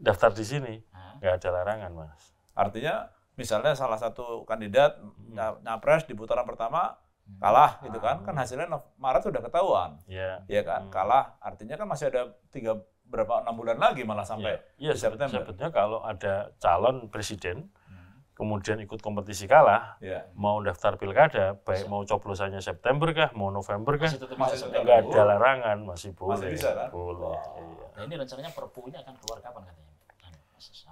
Daftar di sini nggak ada larangan, Mas. Artinya misalnya salah satu kandidat hmm. nyapres di putaran pertama kalah gitu kan ah. kan hasilnya Maret sudah ketahuan ya, ya kan hmm. kalah artinya kan masih ada tiga berapa enam bulan lagi malah sampai ya, ya, September. Sebetulnya kalau ada calon presiden hmm. kemudian ikut kompetisi kalah, ya. mau daftar pilkada, baik mau coblosannya September kah, mau November kah, nggak ada larangan, masih boleh. Masih bisa kan? Boleh. Wow. Iya. Nah ini rencananya perpunya akan keluar kapan katanya? Anu,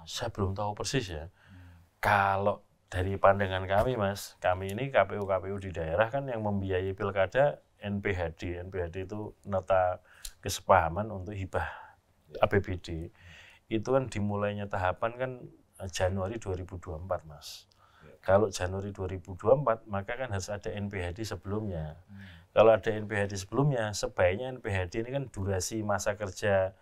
Saya belum tahu persis ya. Hmm. Kalau dari pandangan kami mas, kami ini KPU KPU di daerah kan yang membiayai pilkada NPHD, NPHD itu nota kesepahaman untuk hibah APBD itu kan dimulainya tahapan kan eh, Januari 2024 mas. Ya. Kalau Januari 2024 maka kan harus ada NPHD sebelumnya. Hmm. Kalau ada NPHD sebelumnya sebaiknya NPHD ini kan durasi masa kerja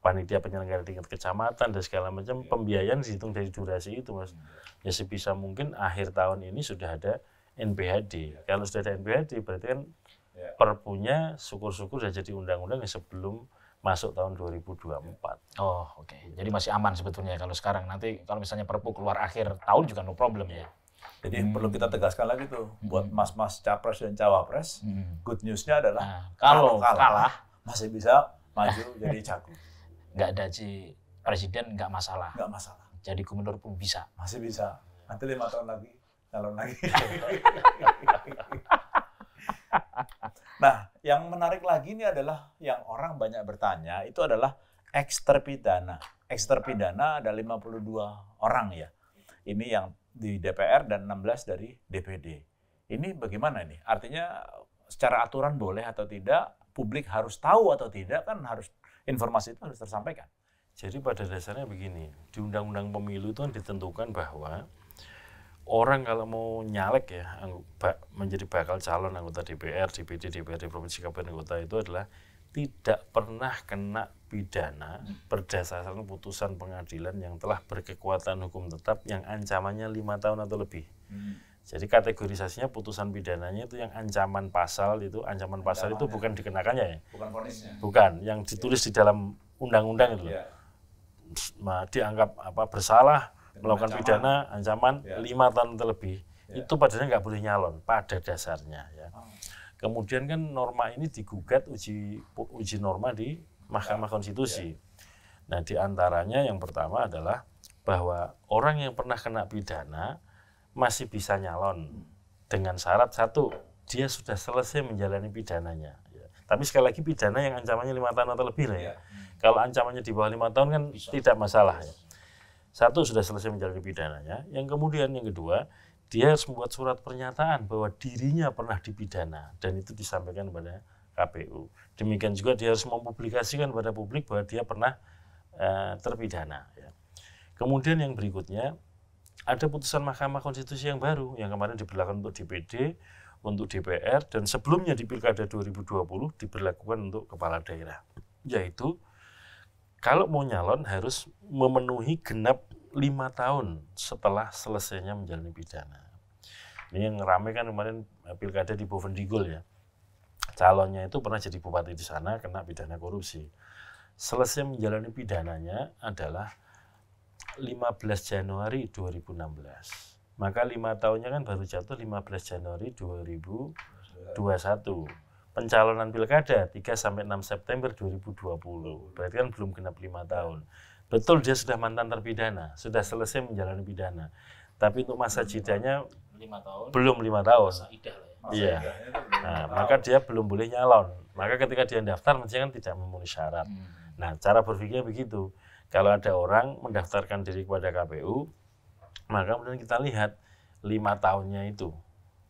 panitia penyelenggara tingkat kecamatan dan segala macam ya. pembiayaan dihitung dari durasi itu mas. Ya. ya sebisa mungkin akhir tahun ini sudah ada NPHD. Ya. Kalau sudah ada NPHD berarti kan perpunya syukur-syukur sudah jadi undang-undang yang sebelum masuk tahun 2024. Oh, oke. Okay. Jadi masih aman sebetulnya kalau sekarang. Nanti kalau misalnya Perpu keluar akhir tahun juga no problem ya. Jadi hmm. perlu kita tegaskan lagi tuh hmm. buat mas-mas capres dan cawapres, hmm. good newsnya adalah nah, kalau, kalau kalah, kalah masih bisa maju jadi cagup. Gak ada si presiden gak masalah. Gak masalah. Jadi gubernur pun bisa. Masih bisa. Nanti lima tahun lagi calon lagi. nah, yang menarik lagi ini adalah yang orang banyak bertanya itu adalah eksterpidana. Eksterpidana ada 52 orang ya. Ini yang di DPR dan 16 dari DPD. Ini bagaimana ini? Artinya secara aturan boleh atau tidak, publik harus tahu atau tidak kan harus informasi itu harus tersampaikan. Jadi pada dasarnya begini, di Undang-Undang Pemilu itu kan ditentukan bahwa orang kalau mau nyalek ya menjadi bakal calon anggota DPR, DPD, DPRD provinsi kabupaten kota itu adalah tidak pernah kena pidana berdasarkan putusan pengadilan yang telah berkekuatan hukum tetap yang ancamannya lima tahun atau lebih. Hmm. Jadi kategorisasinya putusan pidananya itu yang ancaman pasal itu ancaman pasal itu ya. bukan dikenakannya ya. Bukan ponisnya. Bukan yang ditulis ya. di dalam undang-undang itu. Ya. Nah, dianggap apa bersalah melakukan ancaman. pidana ancaman ya. lima tahun terlebih ya. itu padahal nggak boleh nyalon pada dasarnya ya. Oh. Kemudian kan norma ini digugat uji uji norma di Mahkamah ya. Konstitusi. Ya. Nah diantaranya yang pertama adalah bahwa orang yang pernah kena pidana masih bisa nyalon dengan syarat satu dia sudah selesai menjalani pidananya. Ya. Tapi sekali lagi pidana yang ancamannya lima tahun atau lebih lah ya. ya. Kalau ancamannya di bawah lima tahun kan bisa. tidak masalah ya. Satu sudah selesai menjalani pidananya, yang kemudian yang kedua dia harus membuat surat pernyataan bahwa dirinya pernah dipidana dan itu disampaikan kepada KPU. Demikian juga dia harus mempublikasikan kepada publik bahwa dia pernah uh, terpidana. Ya. Kemudian yang berikutnya ada putusan Mahkamah Konstitusi yang baru yang kemarin diberlakukan untuk DPD, untuk DPR dan sebelumnya di Pilkada 2020 diberlakukan untuk kepala daerah, yaitu kalau mau nyalon harus memenuhi genap lima tahun setelah selesainya menjalani pidana. Ini yang rame kan kemarin eh, pilkada di Bovendigul ya. Calonnya itu pernah jadi bupati di sana kena pidana korupsi. Selesai menjalani pidananya adalah 15 Januari 2016. Maka lima tahunnya kan baru jatuh 15 Januari 2021 pencalonan pilkada 3 sampai 6 September 2020. Berarti kan belum genap 5 tahun. Betul dia sudah mantan terpidana, sudah selesai menjalani pidana. Tapi untuk masa jidanya 5 tahun. Belum 5 tahun. Ya. Iya. Nah, maka dia belum boleh nyalon. Maka ketika dia daftar mestinya kan tidak memenuhi syarat. Hmm. Nah, cara berpikirnya begitu. Kalau ada orang mendaftarkan diri kepada KPU, maka kemudian kita lihat lima tahunnya itu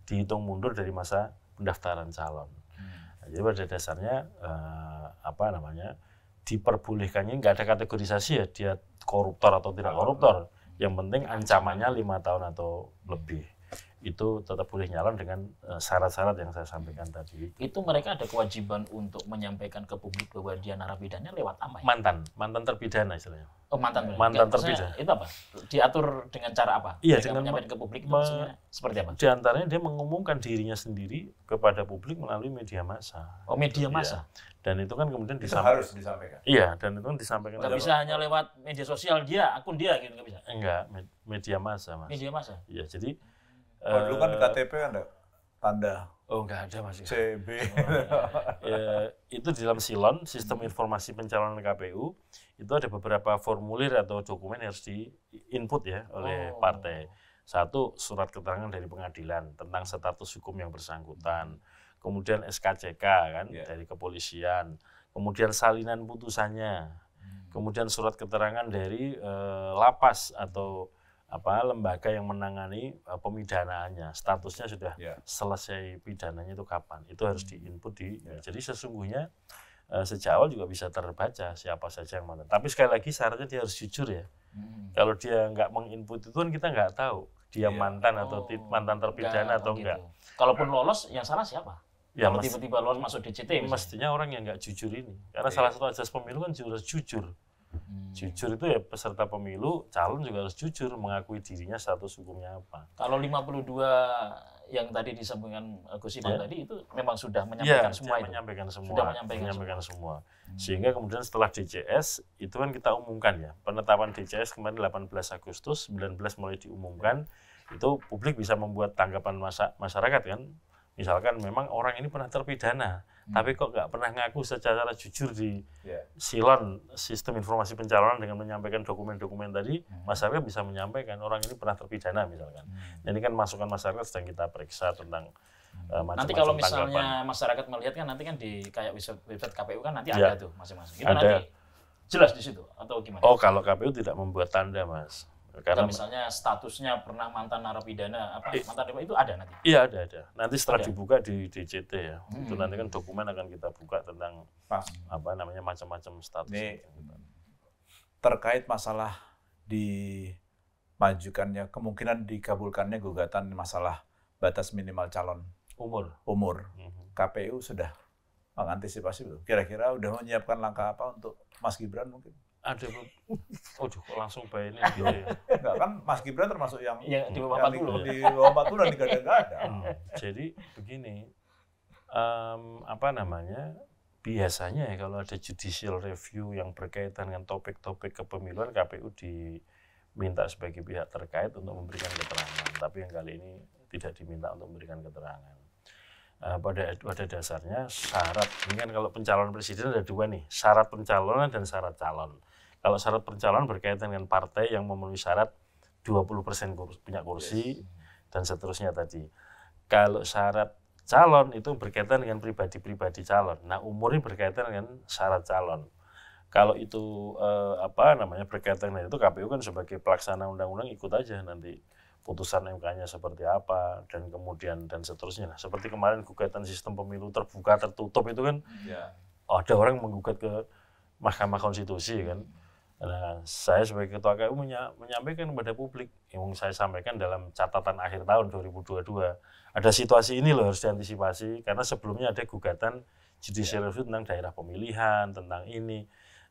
dihitung mundur dari masa pendaftaran calon jadi pada dasarnya uh, apa namanya diperbolehkannya nggak ada kategorisasi ya dia koruptor atau tidak koruptor. Yang penting ancamannya lima tahun atau lebih itu tetap boleh nyalon dengan eh, syarat-syarat yang saya sampaikan tadi. Itu mereka ada kewajiban untuk menyampaikan ke publik bahwa dia narapidana lewat apa? Ya? Mantan, mantan terpidana istilahnya. Oh mantan, mantan Gak, terpidana. Itu apa? Diatur dengan cara apa? Iya, mereka dengan menyampaikan ke publik itu seperti apa? Di antaranya dia mengumumkan dirinya sendiri kepada publik melalui media massa. Oh media iya. massa. Ya. Dan itu kan kemudian itu disampaikan. harus disampaikan. Iya, dan itu kan disampaikan. Enggak bisa hanya lewat media sosial dia, akun dia gitu nggak bisa. Enggak, media massa mas. Media massa. Iya, jadi kalau oh, dulu kan di eh, KTP ada kan, tanda. Oh enggak ada masih. CB. Oh, iya. ya. itu di dalam silon sistem hmm. informasi pencalonan KPU itu ada beberapa formulir atau dokumen yang harus di input ya oleh oh. partai. Satu surat keterangan dari pengadilan tentang status hukum yang bersangkutan, kemudian SKCK kan yeah. dari kepolisian, kemudian salinan putusannya, hmm. kemudian surat keterangan dari eh, lapas atau apa lembaga yang menangani uh, pemidanaannya statusnya sudah yeah. selesai pidananya itu kapan itu harus hmm. diinput di yeah. jadi sesungguhnya uh, sejak awal juga bisa terbaca siapa saja yang mana tapi sekali lagi syaratnya dia harus jujur ya hmm. kalau dia nggak menginput itu kan kita nggak tahu dia yeah. mantan oh. atau mantan terpidana enggak, atau gitu. enggak kalaupun lolos yang salah siapa ya, tiba-tiba lolos masuk DCT mestinya orang yang nggak jujur ini karena yeah. salah satu asas pemilu kan jujur Hmm. Jujur itu ya peserta pemilu, calon juga harus jujur mengakui dirinya status hukumnya apa. Kalau 52 yang tadi disampaikan eh, Gus Imam ya. tadi itu memang sudah iya, menyampaikan ya, semua itu. menyampaikan semua. Sudah menyampaikan, menyampaikan semua. semua. Hmm. Sehingga kemudian setelah DCS itu kan kita umumkan ya. Penetapan DCS kemarin 18 Agustus, 19 mulai diumumkan. Itu publik bisa membuat tanggapan masa, masyarakat kan. Misalkan memang orang ini pernah terpidana Hmm. tapi kok nggak pernah ngaku secara jujur di yeah. silon sistem informasi pencalonan dengan menyampaikan dokumen-dokumen tadi, hmm. masyarakat bisa menyampaikan orang ini pernah terpidana misalkan. Hmm. Ini kan masukan masyarakat sedang kita periksa tentang Uh, hmm. e, macam nanti kalau misalnya tanggapan. masyarakat melihat kan nanti kan di kayak website KPU kan nanti ya. ada tuh masing-masing. Itu ada. nanti jelas di situ atau gimana? Oh kalau KPU tidak membuat tanda mas. Karena Atau misalnya statusnya pernah mantan narapidana apa eh, mantan apa itu ada nanti. Iya ada ada. Nanti setelah ada. dibuka di DCT ya. Hmm. Itu nanti kan dokumen akan kita buka tentang Pas. apa namanya macam-macam status. Ini, terkait masalah dimajukannya kemungkinan dikabulkannya gugatan masalah batas minimal calon umur umur mm-hmm. KPU sudah mengantisipasi belum kira-kira udah menyiapkan langkah apa untuk Mas Gibran mungkin ada oh langsung bayi ini gitu ya. Enggak iya, iya. kan Mas Gibran termasuk yang iya, ya, di bawah 40 di bawah 40 dan digadang Hmm. Jadi begini um, apa namanya biasanya ya kalau ada judicial review yang berkaitan dengan topik-topik kepemiluan KPU diminta sebagai pihak terkait untuk memberikan keterangan tapi yang kali ini tidak diminta untuk memberikan keterangan uh, pada pada dasarnya syarat ini kan kalau pencalon presiden ada dua nih syarat pencalonan dan syarat calon kalau syarat pencalonan berkaitan dengan partai yang memenuhi syarat 20% persen punya kursi yes. dan seterusnya tadi. Kalau syarat calon itu berkaitan dengan pribadi-pribadi calon. Nah, umurnya berkaitan dengan syarat calon. Kalau itu eh, apa namanya berkaitan dengan itu KPU kan sebagai pelaksana undang-undang ikut aja nanti putusan MK-nya seperti apa dan kemudian dan seterusnya. Nah, seperti kemarin gugatan sistem pemilu terbuka tertutup itu kan yeah. ada orang menggugat ke Mahkamah Konstitusi kan. Nah, saya sebagai ketua KU menyampaikan kepada publik yang saya sampaikan dalam catatan akhir tahun 2022 ada situasi ini loh harus diantisipasi karena sebelumnya ada gugatan judicial iya. review tentang daerah pemilihan tentang ini.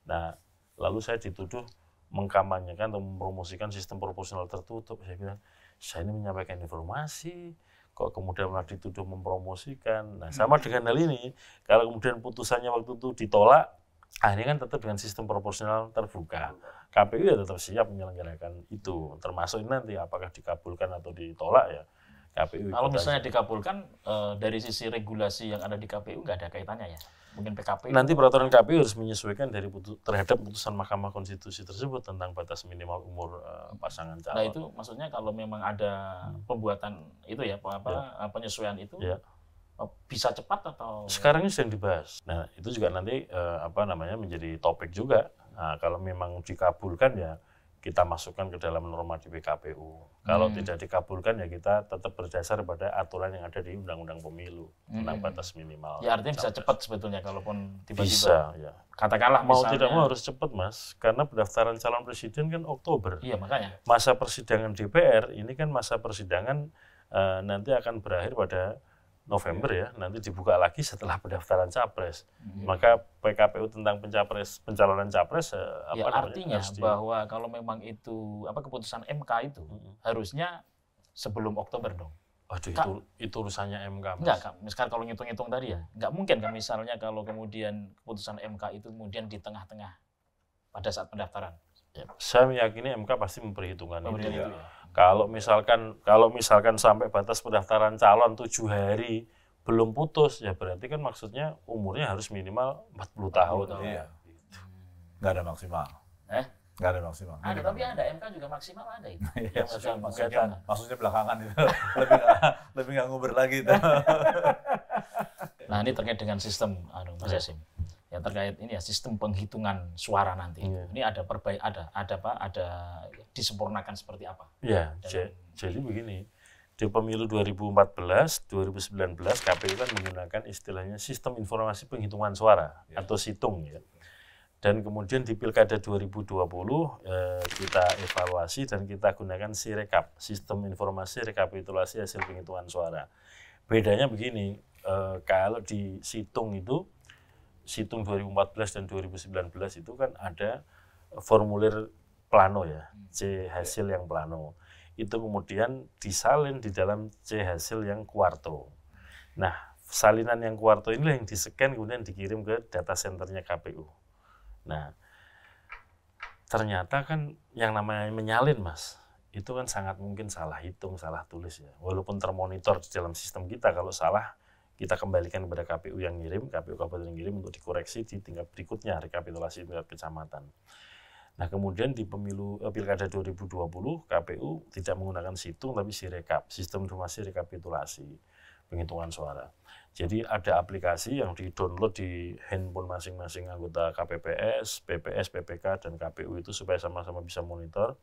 Nah, lalu saya dituduh mengkampanyekan atau mempromosikan sistem proporsional tertutup. Saya bilang saya ini menyampaikan informasi, kok kemudian malah dituduh mempromosikan. Nah, sama hmm. dengan hal ini, kalau kemudian putusannya waktu itu ditolak, akhirnya kan tetap dengan sistem proporsional terbuka. KPU ya tetap siap menyelenggarakan itu, termasuk ini nanti apakah dikabulkan atau ditolak ya. KPU Kalau misalnya dikabulkan e, dari sisi regulasi yang ada di KPU nggak ada kaitannya ya? Mungkin PKP. Nanti peraturan KPU harus menyesuaikan dari putu, terhadap putusan Mahkamah Konstitusi tersebut tentang batas minimal umur e, pasangan calon. Nah itu maksudnya kalau memang ada pembuatan itu ya apa, apa ya. penyesuaian itu ya Oh, bisa cepat atau sekarang ini sedang dibahas. Nah itu juga nanti uh, apa namanya menjadi topik juga. Nah, kalau memang dikabulkan ya kita masukkan ke dalam norma di PKPU. Kalau hmm. tidak dikabulkan ya kita tetap berdasar pada aturan yang ada di Undang-Undang Pemilu hmm. tentang batas minimal. Ya artinya bisa cepat sebetulnya kalaupun tiba-tiba. Bisa ya. Katakanlah mau misalnya, tidak mau harus cepat mas, karena pendaftaran calon presiden kan Oktober. Iya makanya. Masa persidangan DPR ini kan masa persidangan uh, nanti akan berakhir pada November iya. ya, nanti dibuka lagi setelah pendaftaran capres. Hmm. Maka PKPU tentang pencapres pencalonan capres eh, apa ya, artinya bahwa kalau memang itu apa keputusan MK itu hmm. harusnya sebelum Oktober dong. Oh itu, itu urusannya MK. Mas. Enggak, Kak. Sekarang kalau ngitung-ngitung tadi ya, hmm. enggak mungkin kan misalnya kalau kemudian keputusan MK itu kemudian di tengah-tengah pada saat pendaftaran. Ya. Saya meyakini MK pasti memperhitungkan itu. Ya. ya. Kalau misalkan kalau misalkan sampai batas pendaftaran calon tujuh hari belum putus ya berarti kan maksudnya umurnya harus minimal 40 tahun. tahun. Iya. Gitu. Nggak ada maksimal. Eh? Nggak ada maksimal. Ada, Nggak tapi ada. MK juga maksimal ada itu. ya, maksudnya, maksudnya, maksudnya belakangan itu. lebih, gak, lebih nggak nguber lagi itu. nah ini terkait dengan sistem anu, Mas iya. Yasim yang terkait ini ya sistem penghitungan suara nanti. Yeah. Ini ada perbaik ada ada apa ada disempurnakan seperti apa? Ya, yeah, jadi begini. Di pemilu 2014, 2019 KPU kan menggunakan istilahnya sistem informasi penghitungan suara yeah. atau situng ya. Dan kemudian di Pilkada 2020 eh, kita evaluasi dan kita gunakan Sirekap, sistem informasi rekapitulasi hasil penghitungan suara. Bedanya begini, eh, kalau di situng itu situng 2014 dan 2019 itu kan ada formulir plano ya, hmm. C ya. hasil yang plano. Itu kemudian disalin di dalam C hasil yang kuarto. Nah, salinan yang kuarto ini yang di kemudian dikirim ke data centernya KPU. Nah, ternyata kan yang namanya menyalin mas, itu kan sangat mungkin salah hitung, salah tulis ya. Walaupun termonitor di dalam sistem kita kalau salah kita kembalikan kepada KPU yang ngirim, KPU kabupaten yang ngirim untuk dikoreksi di tingkat berikutnya, rekapitulasi tingkat kecamatan. Nah, kemudian di pemilu eh, Pilkada 2020 KPU tidak menggunakan situng tapi sirekap, sistem informasi rekapitulasi penghitungan suara. Jadi ada aplikasi yang di-download di handphone masing-masing anggota KPPS, PPS, PPK, dan KPU itu supaya sama-sama bisa monitor.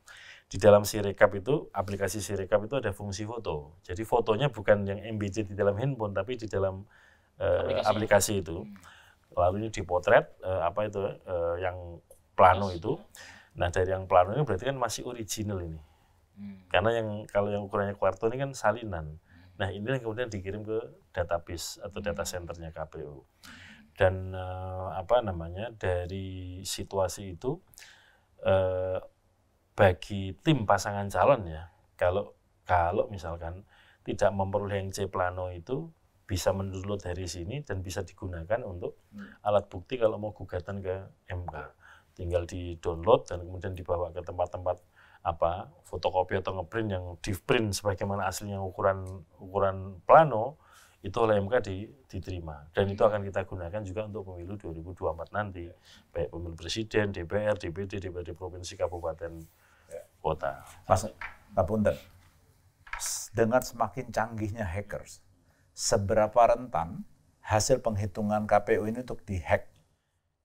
Di dalam Sirekap itu, aplikasi Sirekap itu ada fungsi foto. Jadi fotonya bukan yang MBC di dalam handphone, tapi di dalam uh, aplikasi. itu. Hmm. Lalu ini dipotret, uh, apa itu, uh, yang plano itu. Nah dari yang plano ini berarti kan masih original ini. Hmm. Karena yang kalau yang ukurannya kuarto ini kan salinan Nah ini yang kemudian dikirim ke database atau data hmm. centernya KPU. Dan uh, apa namanya dari situasi itu uh, bagi tim pasangan calon ya kalau kalau misalkan tidak memperoleh yang C plano itu bisa mendownload dari sini dan bisa digunakan untuk hmm. alat bukti kalau mau gugatan ke MK. Tinggal di download dan kemudian dibawa ke tempat-tempat apa fotokopi atau ngeprint yang di print sebagaimana aslinya ukuran ukuran plano itu oleh MK di, diterima dan itu akan kita gunakan juga untuk pemilu 2024 nanti baik pemilu presiden DPR DPD DPD provinsi kabupaten ya. kota Mas Papunten dengan semakin canggihnya hackers seberapa rentan hasil penghitungan KPU ini untuk dihack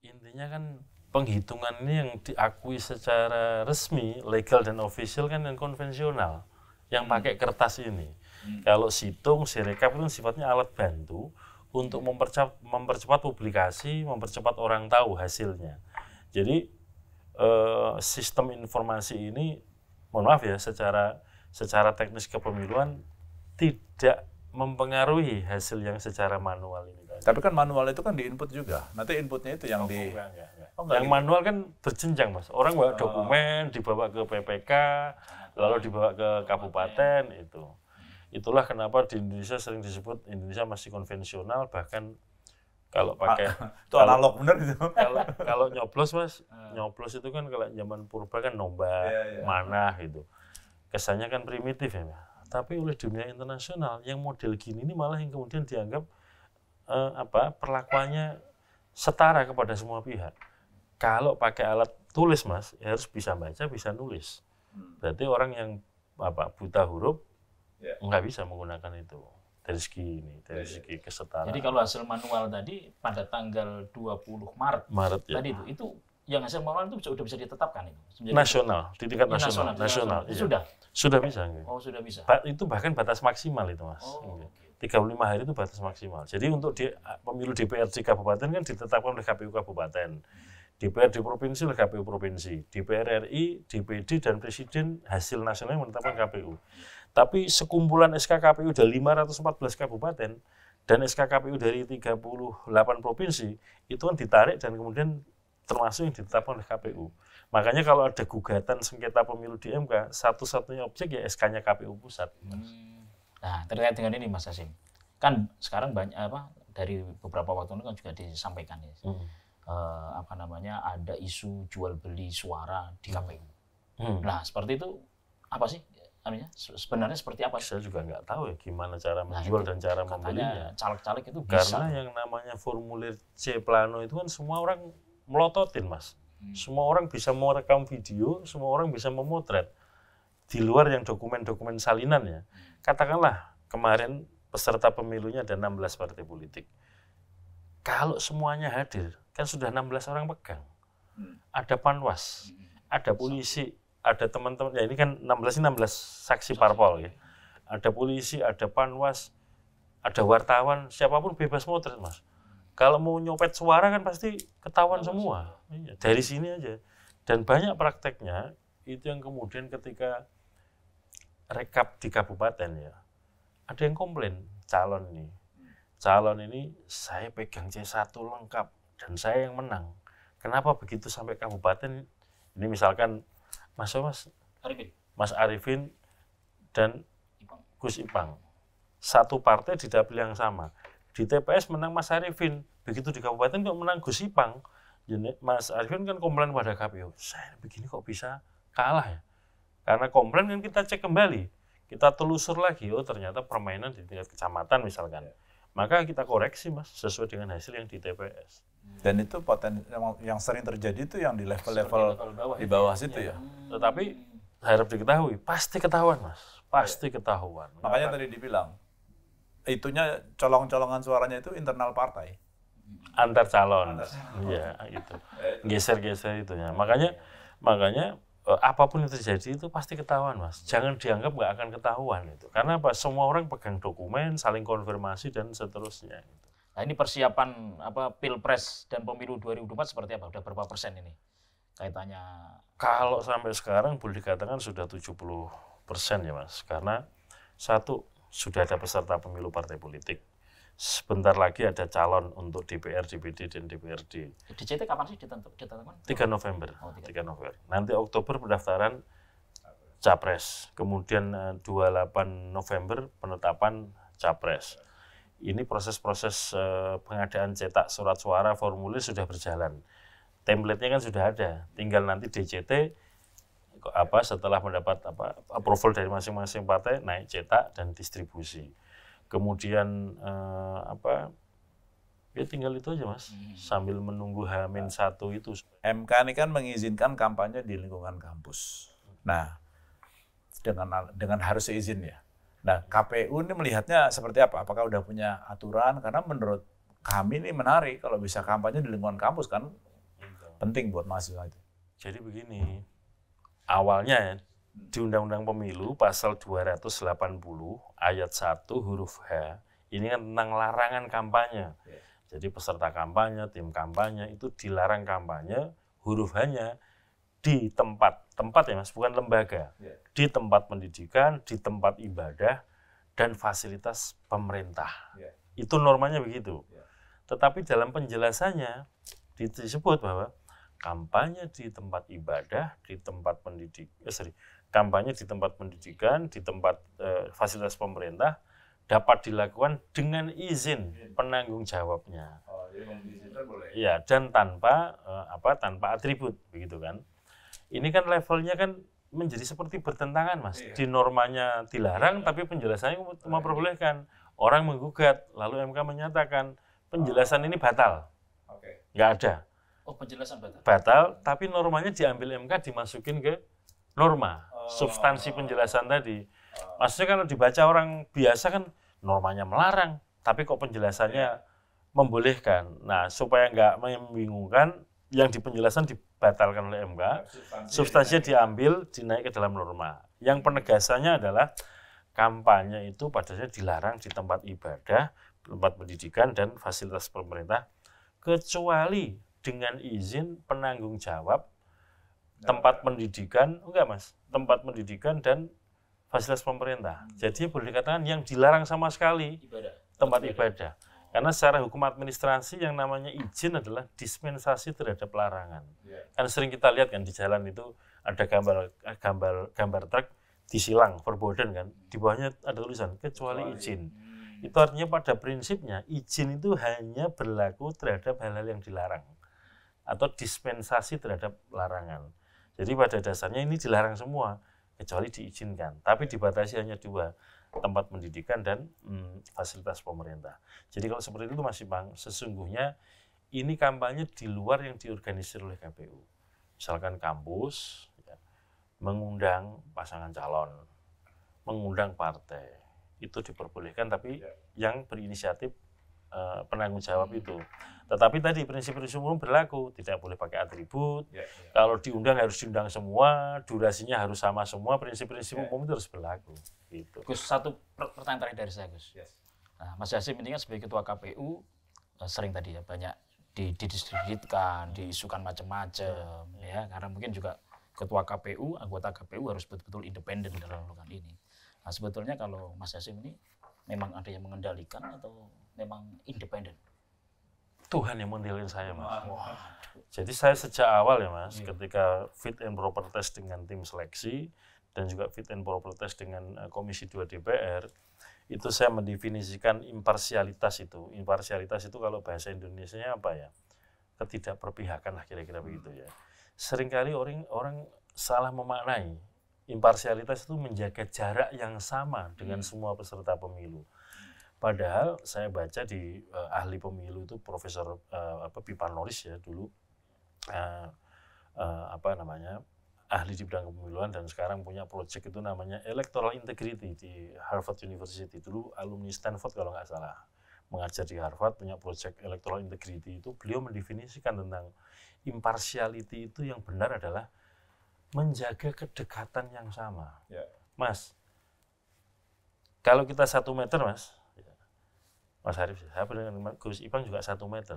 intinya kan penghitungan ini yang diakui secara resmi, legal dan official kan yang konvensional, yang hmm. pakai kertas ini. Hmm. Kalau situng, sirekap itu sifatnya alat bantu untuk mempercepat, mempercepat publikasi, mempercepat orang tahu hasilnya. Jadi eh, sistem informasi ini, mohon maaf ya, secara secara teknis kepemiluan tidak mempengaruhi hasil yang secara manual ini. Tapi kan manual itu kan diinput juga. Nanti inputnya itu yang oh, di enggak, enggak enggak oh, yang gitu. manual kan berjenjang mas. Orang bawa ah. dokumen, oh. dibawa ke PPK, lalu dibawa ke kabupaten oh. itu. Itulah kenapa di Indonesia sering disebut Indonesia masih konvensional bahkan kalau ah, pakai itu kalau, analog bener itu. Kalau kalau nyoblos mas, ah. nyoblos itu kan kalau zaman purba kan nomba yeah, yeah. Iya. mana gitu. Kesannya kan primitif ya. Tapi oleh dunia internasional yang model gini ini malah yang kemudian dianggap eh, apa perlakuannya setara kepada semua pihak kalau pakai alat tulis mas, ya harus bisa baca, bisa nulis. Hmm. Berarti orang yang apa buta huruf ya. nggak bisa menggunakan itu dari segi ini, dari ya, segi kesetaraan. Jadi kalau hasil manual tadi pada tanggal 20 Maret, Maret ya. tadi ya. itu, itu yang hasil manual itu sudah bisa ditetapkan itu. nasional, di tingkat ya, nasional. Nasional, nasional. nasional. Iya. Sudah. Sudah bisa. Gitu. Oh, sudah bisa. Ba itu bahkan batas maksimal itu, Mas. Oh, iya. okay. 35 hari itu batas maksimal. Jadi untuk di, pemilu DPRD kabupaten kan ditetapkan oleh KPU kabupaten. Hmm. DPRD provinsi oleh KPU provinsi, DPR RI, DPD dan presiden hasil nasionalnya menetapkan KPU. Tapi sekumpulan SK KPU dari 514 kabupaten dan SK KPU dari 38 provinsi itu kan ditarik dan kemudian termasuk yang ditetapkan oleh KPU. Makanya kalau ada gugatan sengketa pemilu di MK, satu-satunya objek ya SK-nya KPU pusat. Hmm. Nah, terkait dengan ini Mas Hasim. Kan sekarang banyak apa dari beberapa waktu ini kan juga disampaikan ya. Hmm eh, apa namanya ada isu jual beli suara di hmm. KPU. Hmm. Nah seperti itu apa sih anunya sebenarnya seperti apa? Saya juga nggak tahu ya gimana cara nah, menjual nah, dan cara membelinya. Caleg-caleg itu bisa. Karena yang namanya formulir C plano itu kan semua orang melototin mas. Hmm. Semua orang bisa merekam video, semua orang bisa memotret di luar yang dokumen-dokumen salinan ya. Hmm. Katakanlah kemarin peserta pemilunya ada 16 partai politik. Kalau semuanya hadir, kan sudah 16 orang pegang. Hmm. Ada panwas, hmm. ada polisi, ada teman-teman. Ya ini kan 16 ini 16 saksi parpol ya. Ada polisi, ada panwas, ada wartawan, siapapun bebas motret, Mas. Kalau mau nyopet suara kan pasti ketahuan semua. Iya, dari sini aja. Dan banyak prakteknya itu yang kemudian ketika rekap di kabupaten ya, ada yang komplain calon ini. Hmm. Calon ini saya pegang C1 lengkap, dan saya yang menang. Kenapa begitu sampai kabupaten? Ini misalkan Mas Mas Arifin. Mas Arifin dan Gus Ipang. Satu partai di dapil yang sama. Di TPS menang Mas Arifin. Begitu di kabupaten kok menang Gus Ipang. Ya, mas Arifin kan komplain pada KPU. Saya begini kok bisa kalah ya? Karena komplain kan kita cek kembali kita telusur lagi oh ternyata permainan di tingkat kecamatan misalkan ya. maka kita koreksi mas sesuai dengan hasil yang di TPS dan itu poten yang, yang sering terjadi itu yang di level-level di ya. bawah situ ya. Hmm. Tetapi harap diketahui, pasti ketahuan mas, pasti ketahuan. Makanya tadi dibilang, itunya colong-colongan suaranya itu internal partai. Antar calon, Antar ya itu, geser-geser itu Makanya, makanya eh, apapun yang terjadi itu pasti ketahuan mas. Jangan dianggap nggak akan ketahuan itu. Karena apa? Semua orang pegang dokumen, saling konfirmasi dan seterusnya. Gitu. Nah, ini persiapan apa Pilpres dan Pemilu 2024 seperti apa? Sudah berapa persen ini? Kaitannya kalau sampai sekarang boleh dikatakan sudah 70 persen ya Mas. Karena satu sudah ada peserta pemilu partai politik. Sebentar lagi ada calon untuk DPR, DPD, dan DPRD. DCT kapan sih ditentukan? 3 November. Oh, 3. 3 November. Nanti Oktober pendaftaran Capres. Kemudian 28 eh, November penetapan Capres ini proses-proses eh, pengadaan cetak surat suara formulir sudah berjalan. Template-nya kan sudah ada, tinggal nanti DCT apa setelah mendapat apa approval dari masing-masing partai naik cetak dan distribusi. Kemudian eh, apa ya tinggal itu aja mas hmm. sambil menunggu Hamin satu itu. MK ini kan mengizinkan kampanye di lingkungan kampus. Nah dengan dengan harus izin ya Nah, KPU ini melihatnya seperti apa? Apakah udah punya aturan? Karena menurut kami ini menarik kalau bisa kampanye di lingkungan kampus kan penting buat mahasiswa itu. Jadi begini, awalnya ya, di Undang-Undang Pemilu pasal 280 ayat 1 huruf H ini kan tentang larangan kampanye. Ya. Jadi peserta kampanye, tim kampanye itu dilarang kampanye huruf hanya di tempat tempat ya mas, bukan lembaga. Yeah. Di tempat pendidikan, di tempat ibadah, dan fasilitas pemerintah. Yeah. Itu normanya begitu. Yeah. Tetapi dalam penjelasannya disebut bahwa kampanye di tempat ibadah, di tempat pendidik, eh, sorry, kampanye di tempat pendidikan, di tempat eh, fasilitas pemerintah dapat dilakukan dengan izin ya. penanggung jawabnya. Oh, jadi boleh. Ya, dan tanpa eh, apa tanpa atribut begitu kan ini kan levelnya kan menjadi seperti bertentangan mas iya. di normanya dilarang iya. tapi penjelasannya cuma iya. memperbolehkan orang menggugat lalu MK menyatakan penjelasan oh. ini batal okay. nggak ada oh penjelasan batal batal tapi normanya diambil MK dimasukin ke norma oh. substansi penjelasan tadi oh. maksudnya kalau dibaca orang biasa kan normanya melarang tapi kok penjelasannya iya. membolehkan nah supaya nggak membingungkan yang di dibatalkan oleh MK, substansinya, diambil dinaik ke dalam norma. Yang penegasannya adalah kampanye itu padanya dilarang di tempat ibadah, tempat pendidikan dan fasilitas pemerintah kecuali dengan izin penanggung jawab tempat pendidikan, enggak Mas, tempat pendidikan dan fasilitas pemerintah. Hmm. Jadi boleh dikatakan yang dilarang sama sekali tempat ibadah karena secara hukum administrasi yang namanya izin adalah dispensasi terhadap larangan. Yeah. Kan sering kita lihat kan di jalan itu ada gambar eh, gambar gambar truk disilang verboten kan. Di bawahnya ada tulisan kecuali izin. Hmm. Itu artinya pada prinsipnya izin itu hanya berlaku terhadap hal-hal yang dilarang atau dispensasi terhadap larangan. Jadi pada dasarnya ini dilarang semua kecuali diizinkan, tapi iya. dibatasi hanya dua tempat pendidikan dan hmm, fasilitas pemerintah. Jadi kalau seperti itu masih bang sesungguhnya ini kampanye di luar yang diorganisir oleh KPU. Misalkan kampus ya, mengundang pasangan calon, mengundang partai, itu diperbolehkan tapi ya. yang berinisiatif Eh, penanggung jawab hmm. itu. Tetapi tadi prinsip-prinsip umum berlaku, tidak boleh pakai atribut. Ya, ya. Kalau diundang harus diundang semua, durasinya harus sama semua, prinsip-prinsip ya. umum itu harus berlaku. Gitu. Gus, satu pertanyaan terakhir dari saya, Gus. Ya. Nah, Mas Yasin ini kan sebagai ketua KPU eh, sering tadi ya banyak didistribusikan, diisukan macam-macam ya. ya karena mungkin juga ketua KPU, anggota KPU harus betul-betul independen dalam melakukan ini. Nah, sebetulnya kalau Mas Yasin ini memang ada yang mengendalikan atau memang independen. Tuhan yang mendilin saya mas. Wow. Jadi saya sejak awal ya mas, yeah. ketika fit and proper test dengan tim seleksi dan juga fit and proper test dengan eh, Komisi 2 DPR, itu saya mendefinisikan imparsialitas itu. Imparsialitas itu kalau bahasa Indonesia apa ya? Ketidakperpihakan lah kira-kira hmm. begitu ya. Seringkali orang orang salah memaknai imparsialitas itu menjaga jarak yang sama dengan hmm. semua peserta pemilu. Padahal saya baca di uh, ahli pemilu itu Profesor uh, apa Pipan Loris ya dulu uh, uh, apa namanya ahli di bidang kepemiluan dan sekarang punya proyek itu namanya Electoral Integrity di Harvard University dulu alumni Stanford kalau nggak salah mengajar di Harvard punya proyek Electoral Integrity itu beliau mendefinisikan tentang impartiality itu yang benar adalah menjaga kedekatan yang sama. Yeah. Mas, kalau kita satu meter mas, Mas Harif, Habib dengan Gus Ipang juga satu meter.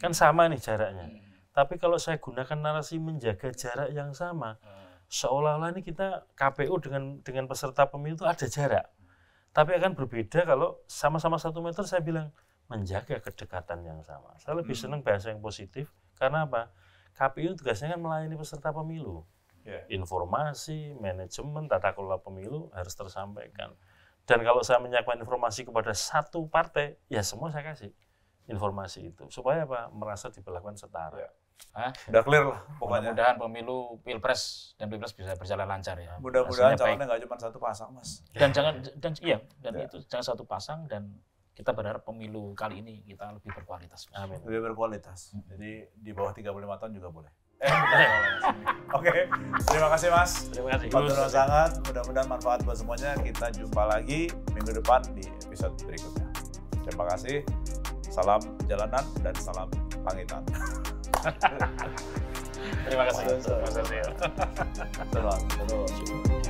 Kan sama nih jaraknya. Hmm. Tapi kalau saya gunakan narasi menjaga jarak yang sama, hmm. seolah-olah ini kita KPU dengan dengan peserta pemilu itu ada jarak. Tapi akan berbeda kalau sama-sama satu meter saya bilang menjaga kedekatan yang sama. Saya lebih hmm. senang bahasa yang positif karena apa? KPU tugasnya kan melayani peserta pemilu. Ya. Informasi, manajemen, tata kelola pemilu harus tersampaikan. Dan kalau saya menyampaikan informasi kepada satu partai, ya semua saya kasih informasi itu. Supaya apa? Merasa diperlakukan setara. Ya. Hah? Udah clear lah pokoknya. Mudah-mudahan pemilu Pilpres dan Pilpres bisa berjalan lancar ya. Mudah-mudahan calonnya nggak cuma satu pasang, Mas. Dan jangan dan iya, dan ya. itu jangan satu pasang dan kita berharap pemilu kali ini kita lebih berkualitas. Amin. Lebih berkualitas. Hmm. Jadi di bawah 35 tahun juga boleh. Eh, Oke, okay. terima kasih Mas. Terima kasih. Terima sangat, mudah-mudahan manfaat buat semuanya. Kita jumpa lagi minggu depan di episode berikutnya. Terima kasih. Salam jalanan dan salam pangitan. terima kasih. Terima kasih. Terima kasih. Ya.